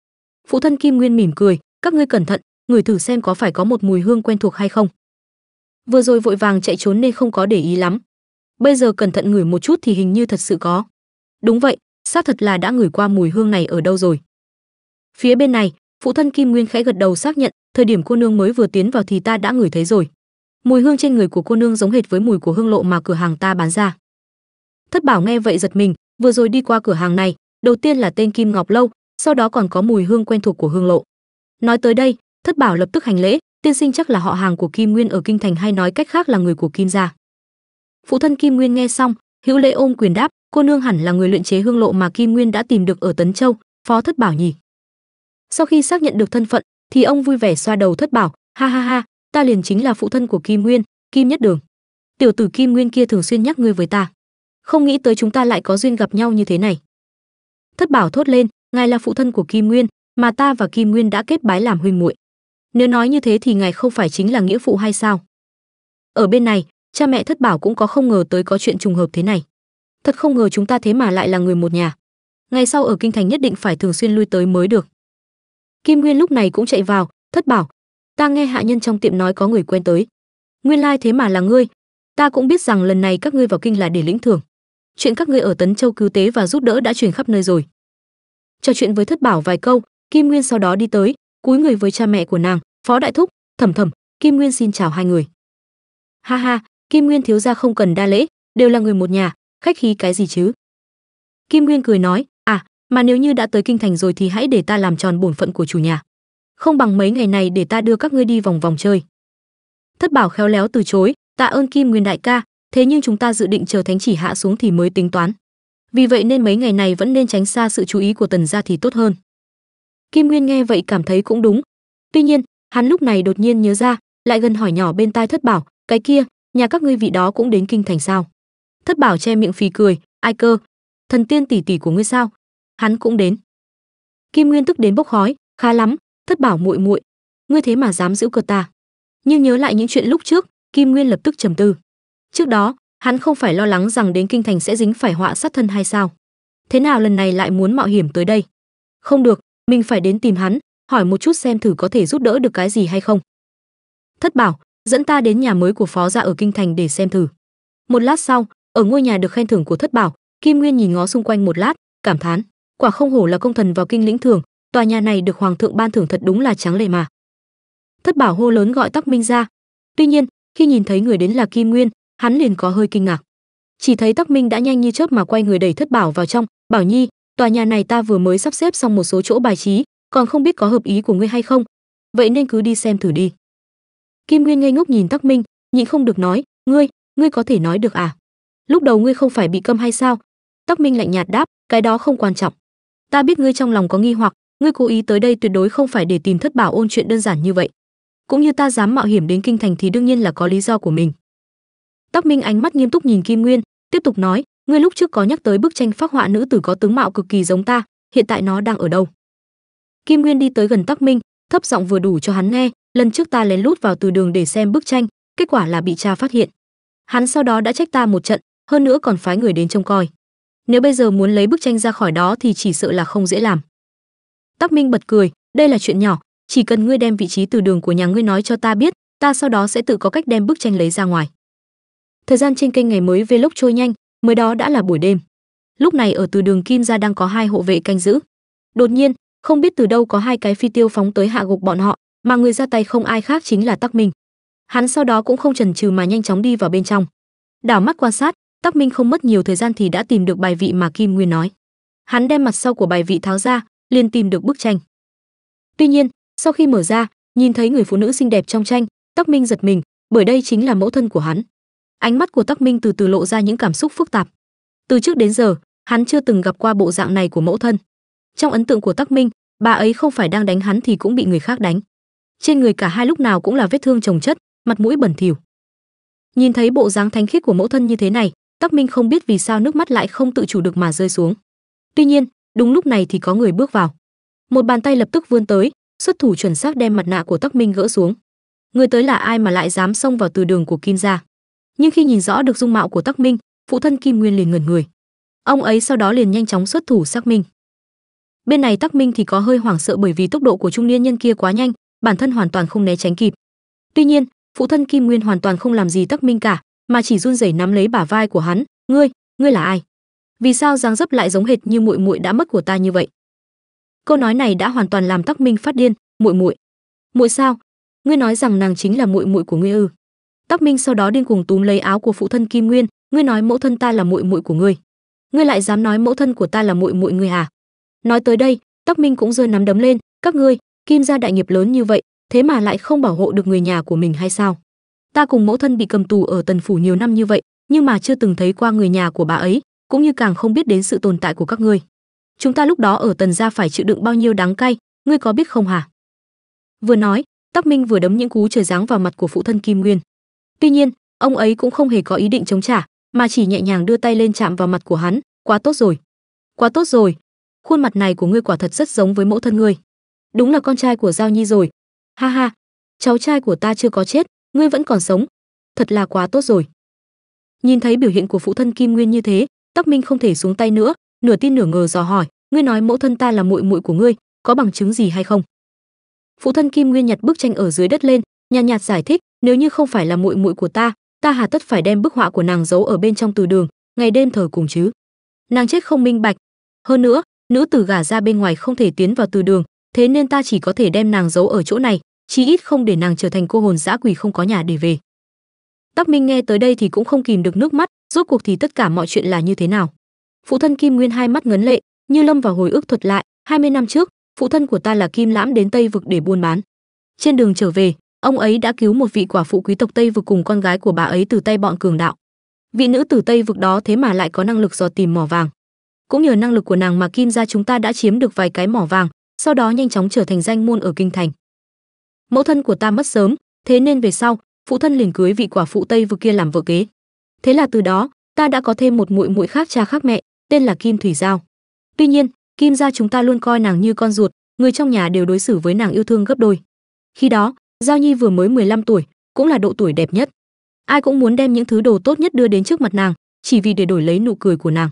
phụ thân kim nguyên mỉm cười các ngươi cẩn thận người thử xem có phải có một mùi hương quen thuộc hay không vừa rồi vội vàng chạy trốn nên không có để ý lắm bây giờ cẩn thận ngửi một chút thì hình như thật sự có đúng vậy xác thật là đã ngửi qua mùi hương này ở đâu rồi phía bên này phụ thân kim nguyên khẽ gật đầu xác nhận thời điểm cô nương mới vừa tiến vào thì ta đã ngửi thấy rồi mùi hương trên người của cô nương giống hệt với mùi của hương lộ mà cửa hàng ta bán ra thất bảo nghe vậy giật mình vừa rồi đi qua cửa hàng này đầu tiên là tên kim ngọc lâu sau đó còn có mùi hương quen thuộc của hương lộ nói tới đây thất bảo lập tức hành lễ tiên sinh chắc là họ hàng của kim nguyên ở kinh thành hay nói cách khác là người của kim gia phụ thân kim nguyên nghe xong hữu lễ ôm quyền đáp cô nương hẳn là người luyện chế hương lộ mà kim nguyên đã tìm được ở tấn châu phó thất bảo nhỉ sau khi xác nhận được thân phận thì ông vui vẻ xoa đầu thất bảo ha ha ha ta liền chính là phụ thân của kim nguyên kim nhất đường tiểu tử kim nguyên kia thường xuyên nhắc ngươi với ta không nghĩ tới chúng ta lại có duyên gặp nhau như thế này thất bảo thốt lên ngài là phụ thân của kim nguyên mà ta và kim nguyên đã kết bái làm huynh muội nếu nói như thế thì ngài không phải chính là nghĩa phụ hay sao ở bên này cha mẹ thất bảo cũng có không ngờ tới có chuyện trùng hợp thế này thật không ngờ chúng ta thế mà lại là người một nhà ngày sau ở kinh thành nhất định phải thường xuyên lui tới mới được kim nguyên lúc này cũng chạy vào thất bảo ta nghe hạ nhân trong tiệm nói có người quen tới nguyên lai like thế mà là ngươi ta cũng biết rằng lần này các ngươi vào kinh là để lĩnh thưởng chuyện các ngươi ở tấn châu cứu tế và giúp đỡ đã truyền khắp nơi rồi trò chuyện với thất bảo vài câu kim nguyên sau đó đi tới cúi người với cha mẹ của nàng phó đại thúc thẩm thẩm kim nguyên xin chào hai người ha ha kim nguyên thiếu gia không cần đa lễ đều là người một nhà khách khí cái gì chứ kim nguyên cười nói à mà nếu như đã tới kinh thành rồi thì hãy để ta làm tròn bổn phận của chủ nhà không bằng mấy ngày này để ta đưa các ngươi đi vòng vòng chơi thất bảo khéo léo từ chối tạ ơn kim nguyên đại ca thế nhưng chúng ta dự định chờ thánh chỉ hạ xuống thì mới tính toán vì vậy nên mấy ngày này vẫn nên tránh xa sự chú ý của tần gia thì tốt hơn kim nguyên nghe vậy cảm thấy cũng đúng tuy nhiên hắn lúc này đột nhiên nhớ ra lại gần hỏi nhỏ bên tai thất bảo cái kia nhà các ngươi vị đó cũng đến kinh thành sao thất bảo che miệng phì cười ai cơ thần tiên tỷ tỷ của ngươi sao hắn cũng đến kim nguyên tức đến bốc khói khá lắm thất bảo muội muội ngươi thế mà dám giữ cợt ta nhưng nhớ lại những chuyện lúc trước kim nguyên lập tức trầm tư trước đó hắn không phải lo lắng rằng đến kinh thành sẽ dính phải họa sát thân hay sao thế nào lần này lại muốn mạo hiểm tới đây không được mình phải đến tìm hắn hỏi một chút xem thử có thể giúp đỡ được cái gì hay không thất bảo dẫn ta đến nhà mới của phó gia ở kinh thành để xem thử một lát sau ở ngôi nhà được khen thưởng của thất bảo kim nguyên nhìn ngó xung quanh một lát cảm thán quả không hổ là công thần vào kinh lĩnh thường tòa nhà này được hoàng thượng ban thưởng thật đúng là trắng lệ mà thất bảo hô lớn gọi tắc minh ra tuy nhiên khi nhìn thấy người đến là kim nguyên hắn liền có hơi kinh ngạc chỉ thấy tắc minh đã nhanh như chớp mà quay người đẩy thất bảo vào trong bảo nhi tòa nhà này ta vừa mới sắp xếp xong một số chỗ bài trí còn không biết có hợp ý của ngươi hay không vậy nên cứ đi xem thử đi kim nguyên ngây ngốc nhìn tắc minh nhịn không được nói ngươi ngươi có thể nói được à lúc đầu ngươi không phải bị câm hay sao tắc minh lạnh nhạt đáp cái đó không quan trọng ta biết ngươi trong lòng có nghi hoặc ngươi cố ý tới đây tuyệt đối không phải để tìm thất bảo ôn chuyện đơn giản như vậy cũng như ta dám mạo hiểm đến kinh thành thì đương nhiên là có lý do của mình tóc minh ánh mắt nghiêm túc nhìn kim nguyên tiếp tục nói ngươi lúc trước có nhắc tới bức tranh phác họa nữ tử có tướng mạo cực kỳ giống ta hiện tại nó đang ở đâu kim nguyên đi tới gần tóc minh thấp giọng vừa đủ cho hắn nghe lần trước ta lén lút vào từ đường để xem bức tranh kết quả là bị cha phát hiện hắn sau đó đã trách ta một trận hơn nữa còn phái người đến trông coi nếu bây giờ muốn lấy bức tranh ra khỏi đó thì chỉ sợ là không dễ làm tắc minh bật cười đây là chuyện nhỏ chỉ cần ngươi đem vị trí từ đường của nhà ngươi nói cho ta biết ta sau đó sẽ tự có cách đem bức tranh lấy ra ngoài thời gian trên kênh ngày mới vlog trôi nhanh mới đó đã là buổi đêm lúc này ở từ đường kim gia đang có hai hộ vệ canh giữ đột nhiên không biết từ đâu có hai cái phi tiêu phóng tới hạ gục bọn họ mà người ra tay không ai khác chính là tắc minh hắn sau đó cũng không chần chừ mà nhanh chóng đi vào bên trong đảo mắt quan sát tắc minh không mất nhiều thời gian thì đã tìm được bài vị mà kim nguyên nói hắn đem mặt sau của bài vị tháo ra liền tìm được bức tranh tuy nhiên sau khi mở ra nhìn thấy người phụ nữ xinh đẹp trong tranh tắc minh giật mình bởi đây chính là mẫu thân của hắn ánh mắt của tắc minh từ từ lộ ra những cảm xúc phức tạp từ trước đến giờ hắn chưa từng gặp qua bộ dạng này của mẫu thân trong ấn tượng của tắc minh bà ấy không phải đang đánh hắn thì cũng bị người khác đánh trên người cả hai lúc nào cũng là vết thương chồng chất mặt mũi bẩn thỉu nhìn thấy bộ dáng thánh khiết của mẫu thân như thế này tắc minh không biết vì sao nước mắt lại không tự chủ được mà rơi xuống tuy nhiên Đúng lúc này thì có người bước vào. Một bàn tay lập tức vươn tới, xuất thủ chuẩn xác đem mặt nạ của Tắc Minh gỡ xuống. Người tới là ai mà lại dám xông vào từ đường của Kim gia? Nhưng khi nhìn rõ được dung mạo của Tắc Minh, phụ thân Kim Nguyên liền ngẩn người. Ông ấy sau đó liền nhanh chóng xuất thủ xác minh. Bên này Tắc Minh thì có hơi hoảng sợ bởi vì tốc độ của trung niên nhân kia quá nhanh, bản thân hoàn toàn không né tránh kịp. Tuy nhiên, phụ thân Kim Nguyên hoàn toàn không làm gì Tắc Minh cả, mà chỉ run rẩy nắm lấy bả vai của hắn, "Ngươi, ngươi là ai?" vì sao giang dấp lại giống hệt như muội muội đã mất của ta như vậy câu nói này đã hoàn toàn làm tắc minh phát điên muội muội muội sao ngươi nói rằng nàng chính là muội muội của ngươi ư tắc minh sau đó điên cuồng túm lấy áo của phụ thân kim nguyên ngươi nói mẫu thân ta là muội muội của ngươi ngươi lại dám nói mẫu thân của ta là muội muội ngươi à nói tới đây tắc minh cũng giơ nắm đấm lên các ngươi kim gia đại nghiệp lớn như vậy thế mà lại không bảo hộ được người nhà của mình hay sao ta cùng mẫu thân bị cầm tù ở tần phủ nhiều năm như vậy nhưng mà chưa từng thấy qua người nhà của bà ấy cũng như càng không biết đến sự tồn tại của các ngươi chúng ta lúc đó ở tần gia phải chịu đựng bao nhiêu đắng cay ngươi có biết không hả vừa nói tắc minh vừa đấm những cú trời giáng vào mặt của phụ thân kim nguyên tuy nhiên ông ấy cũng không hề có ý định chống trả mà chỉ nhẹ nhàng đưa tay lên chạm vào mặt của hắn quá tốt rồi quá tốt rồi khuôn mặt này của ngươi quả thật rất giống với mẫu thân ngươi đúng là con trai của giao nhi rồi ha ha cháu trai của ta chưa có chết ngươi vẫn còn sống thật là quá tốt rồi nhìn thấy biểu hiện của phụ thân kim nguyên như thế tắc minh không thể xuống tay nữa nửa tin nửa ngờ dò hỏi ngươi nói mẫu thân ta là muội muội của ngươi có bằng chứng gì hay không phụ thân kim nguyên nhặt bức tranh ở dưới đất lên nhàn nhạt giải thích nếu như không phải là muội muội của ta ta hà tất phải đem bức họa của nàng giấu ở bên trong từ đường ngày đêm thờ cùng chứ nàng chết không minh bạch hơn nữa nữ tử gả ra bên ngoài không thể tiến vào từ đường thế nên ta chỉ có thể đem nàng giấu ở chỗ này chí ít không để nàng trở thành cô hồn dã quỷ không có nhà để về tắc minh nghe tới đây thì cũng không kìm được nước mắt rốt cuộc thì tất cả mọi chuyện là như thế nào phụ thân kim nguyên hai mắt ngấn lệ như lâm vào hồi ức thuật lại 20 năm trước phụ thân của ta là kim lãm đến tây vực để buôn bán trên đường trở về ông ấy đã cứu một vị quả phụ quý tộc tây vực cùng con gái của bà ấy từ tay bọn cường đạo vị nữ tử tây vực đó thế mà lại có năng lực dò tìm mỏ vàng cũng nhờ năng lực của nàng mà kim gia chúng ta đã chiếm được vài cái mỏ vàng sau đó nhanh chóng trở thành danh môn ở kinh thành mẫu thân của ta mất sớm thế nên về sau phụ thân liền cưới vị quả phụ tây vực kia làm vợ kế thế là từ đó ta đã có thêm một muội muội khác cha khác mẹ tên là kim thủy giao tuy nhiên kim gia chúng ta luôn coi nàng như con ruột người trong nhà đều đối xử với nàng yêu thương gấp đôi khi đó giao nhi vừa mới 15 tuổi cũng là độ tuổi đẹp nhất ai cũng muốn đem những thứ đồ tốt nhất đưa đến trước mặt nàng chỉ vì để đổi lấy nụ cười của nàng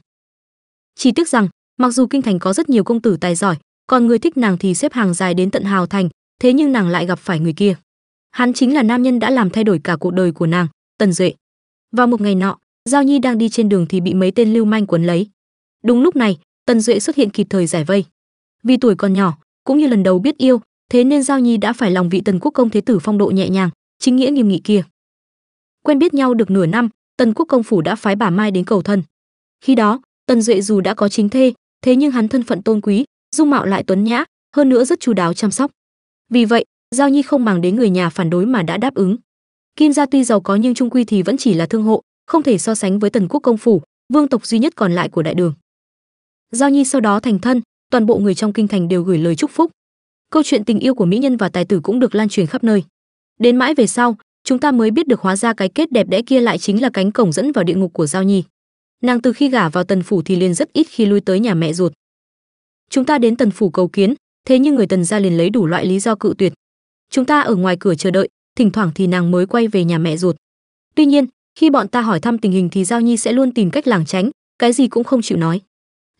chỉ tiếc rằng mặc dù kinh thành có rất nhiều công tử tài giỏi còn người thích nàng thì xếp hàng dài đến tận hào thành thế nhưng nàng lại gặp phải người kia hắn chính là nam nhân đã làm thay đổi cả cuộc đời của nàng tần duệ vào một ngày nọ, Giao Nhi đang đi trên đường thì bị mấy tên lưu manh cuốn lấy. Đúng lúc này, Tần Duệ xuất hiện kịp thời giải vây. Vì tuổi còn nhỏ, cũng như lần đầu biết yêu, thế nên Giao Nhi đã phải lòng vị Tần Quốc công thế tử phong độ nhẹ nhàng, chính nghĩa nghiêm nghị kia. Quen biết nhau được nửa năm, Tần Quốc công phủ đã phái bà Mai đến cầu thân. Khi đó, Tần Duệ dù đã có chính thê, thế nhưng hắn thân phận tôn quý, dung mạo lại tuấn nhã, hơn nữa rất chu đáo chăm sóc. Vì vậy, Giao Nhi không màng đến người nhà phản đối mà đã đáp ứng kim gia tuy giàu có nhưng trung quy thì vẫn chỉ là thương hộ không thể so sánh với tần quốc công phủ vương tộc duy nhất còn lại của đại đường giao nhi sau đó thành thân toàn bộ người trong kinh thành đều gửi lời chúc phúc câu chuyện tình yêu của mỹ nhân và tài tử cũng được lan truyền khắp nơi đến mãi về sau chúng ta mới biết được hóa ra cái kết đẹp đẽ kia lại chính là cánh cổng dẫn vào địa ngục của giao nhi nàng từ khi gả vào tần phủ thì liền rất ít khi lui tới nhà mẹ ruột chúng ta đến tần phủ cầu kiến thế nhưng người tần gia liền lấy đủ loại lý do cự tuyệt chúng ta ở ngoài cửa chờ đợi thỉnh thoảng thì nàng mới quay về nhà mẹ ruột tuy nhiên khi bọn ta hỏi thăm tình hình thì giao nhi sẽ luôn tìm cách lảng tránh cái gì cũng không chịu nói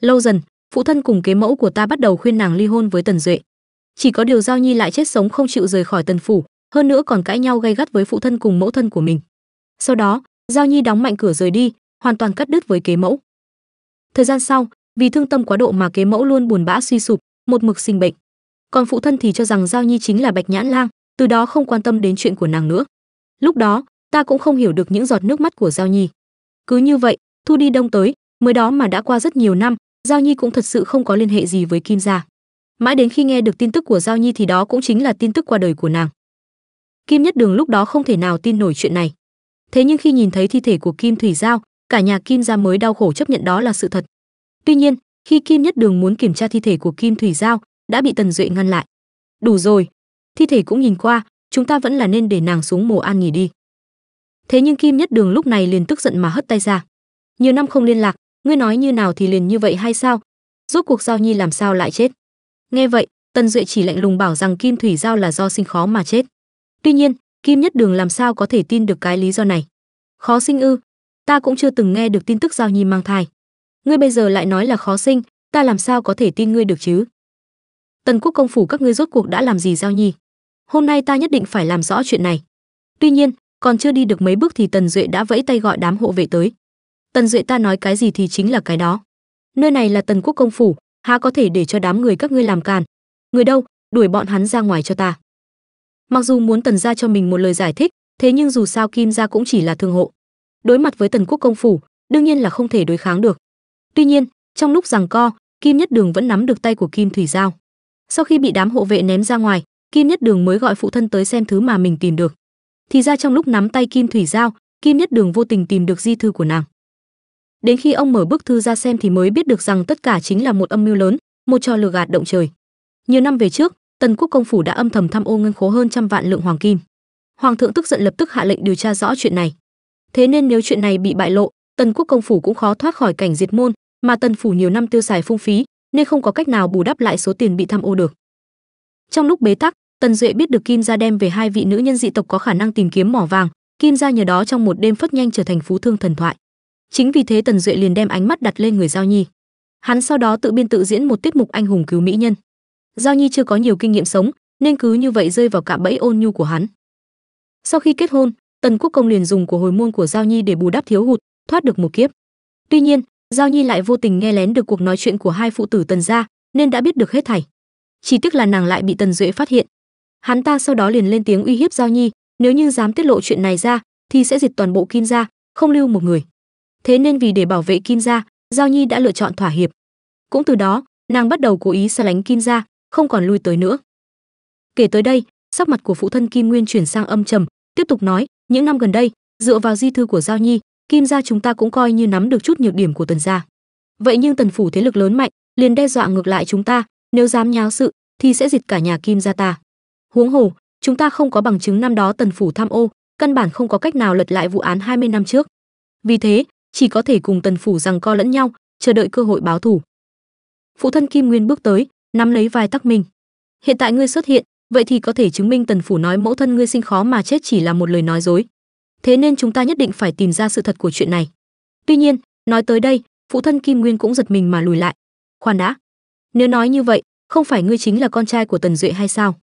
lâu dần phụ thân cùng kế mẫu của ta bắt đầu khuyên nàng ly hôn với tần duệ chỉ có điều giao nhi lại chết sống không chịu rời khỏi tần phủ hơn nữa còn cãi nhau gay gắt với phụ thân cùng mẫu thân của mình sau đó giao nhi đóng mạnh cửa rời đi hoàn toàn cắt đứt với kế mẫu thời gian sau vì thương tâm quá độ mà kế mẫu luôn buồn bã suy sụp một mực sinh bệnh còn phụ thân thì cho rằng giao nhi chính là bạch nhãn lang từ đó không quan tâm đến chuyện của nàng nữa lúc đó ta cũng không hiểu được những giọt nước mắt của giao nhi cứ như vậy thu đi đông tới mới đó mà đã qua rất nhiều năm giao nhi cũng thật sự không có liên hệ gì với kim gia mãi đến khi nghe được tin tức của giao nhi thì đó cũng chính là tin tức qua đời của nàng kim nhất đường lúc đó không thể nào tin nổi chuyện này thế nhưng khi nhìn thấy thi thể của kim thủy giao cả nhà kim gia mới đau khổ chấp nhận đó là sự thật tuy nhiên khi kim nhất đường muốn kiểm tra thi thể của kim thủy giao đã bị tần duệ ngăn lại đủ rồi thi thể cũng nhìn qua chúng ta vẫn là nên để nàng xuống mồ an nghỉ đi thế nhưng kim nhất đường lúc này liền tức giận mà hất tay ra nhiều năm không liên lạc ngươi nói như nào thì liền như vậy hay sao rốt cuộc giao nhi làm sao lại chết nghe vậy tần duệ chỉ lạnh lùng bảo rằng kim thủy giao là do sinh khó mà chết tuy nhiên kim nhất đường làm sao có thể tin được cái lý do này khó sinh ư ta cũng chưa từng nghe được tin tức giao nhi mang thai ngươi bây giờ lại nói là khó sinh ta làm sao có thể tin ngươi được chứ tần quốc công phủ các ngươi rốt cuộc đã làm gì giao nhi hôm nay ta nhất định phải làm rõ chuyện này tuy nhiên còn chưa đi được mấy bước thì tần duệ đã vẫy tay gọi đám hộ vệ tới tần duệ ta nói cái gì thì chính là cái đó nơi này là tần quốc công phủ há có thể để cho đám người các ngươi làm càn người đâu đuổi bọn hắn ra ngoài cho ta mặc dù muốn tần ra cho mình một lời giải thích thế nhưng dù sao kim gia cũng chỉ là thương hộ đối mặt với tần quốc công phủ đương nhiên là không thể đối kháng được tuy nhiên trong lúc rằng co kim nhất đường vẫn nắm được tay của kim thủy giao sau khi bị đám hộ vệ ném ra ngoài kim nhất đường mới gọi phụ thân tới xem thứ mà mình tìm được thì ra trong lúc nắm tay kim thủy giao kim nhất đường vô tình tìm được di thư của nàng đến khi ông mở bức thư ra xem thì mới biết được rằng tất cả chính là một âm mưu lớn một trò lừa gạt động trời nhiều năm về trước tần quốc công phủ đã âm thầm tham ô ngân khố hơn trăm vạn lượng hoàng kim hoàng thượng tức giận lập tức hạ lệnh điều tra rõ chuyện này thế nên nếu chuyện này bị bại lộ tần quốc công phủ cũng khó thoát khỏi cảnh diệt môn mà tần phủ nhiều năm tiêu xài phung phí nên không có cách nào bù đắp lại số tiền bị tham ô được trong lúc bế tắc Tần Duệ biết được Kim gia đem về hai vị nữ nhân dị tộc có khả năng tìm kiếm mỏ vàng, Kim gia nhờ đó trong một đêm phất nhanh trở thành phú thương thần thoại. Chính vì thế Tần Duệ liền đem ánh mắt đặt lên người Giao Nhi. Hắn sau đó tự biên tự diễn một tiết mục anh hùng cứu mỹ nhân. Giao Nhi chưa có nhiều kinh nghiệm sống, nên cứ như vậy rơi vào cạm bẫy ôn nhu của hắn. Sau khi kết hôn, Tần Quốc Công liền dùng của hồi môn của Giao Nhi để bù đắp thiếu hụt, thoát được một kiếp. Tuy nhiên, Giao Nhi lại vô tình nghe lén được cuộc nói chuyện của hai phụ tử Tần gia, nên đã biết được hết thảy. Chỉ tiếc là nàng lại bị Tần Duệ phát hiện, hắn ta sau đó liền lên tiếng uy hiếp giao nhi nếu như dám tiết lộ chuyện này ra thì sẽ diệt toàn bộ kim gia không lưu một người thế nên vì để bảo vệ kim gia giao nhi đã lựa chọn thỏa hiệp cũng từ đó nàng bắt đầu cố ý xa lánh kim gia không còn lui tới nữa kể tới đây sắc mặt của phụ thân kim nguyên chuyển sang âm trầm tiếp tục nói những năm gần đây dựa vào di thư của giao nhi kim gia chúng ta cũng coi như nắm được chút nhược điểm của tần gia vậy nhưng tần phủ thế lực lớn mạnh liền đe dọa ngược lại chúng ta nếu dám nháo sự thì sẽ diệt cả nhà kim gia ta Huống hồ, chúng ta không có bằng chứng năm đó Tần phủ tham ô, căn bản không có cách nào lật lại vụ án 20 năm trước. Vì thế, chỉ có thể cùng Tần phủ rằng co lẫn nhau, chờ đợi cơ hội báo thủ. Phụ thân Kim Nguyên bước tới, nắm lấy vai Tắc Minh. Hiện tại ngươi xuất hiện, vậy thì có thể chứng minh Tần phủ nói mẫu thân ngươi sinh khó mà chết chỉ là một lời nói dối. Thế nên chúng ta nhất định phải tìm ra sự thật của chuyện này. Tuy nhiên, nói tới đây, phụ thân Kim Nguyên cũng giật mình mà lùi lại. Khoan đã, nếu nói như vậy, không phải ngươi chính là con trai của Tần Duệ hay sao?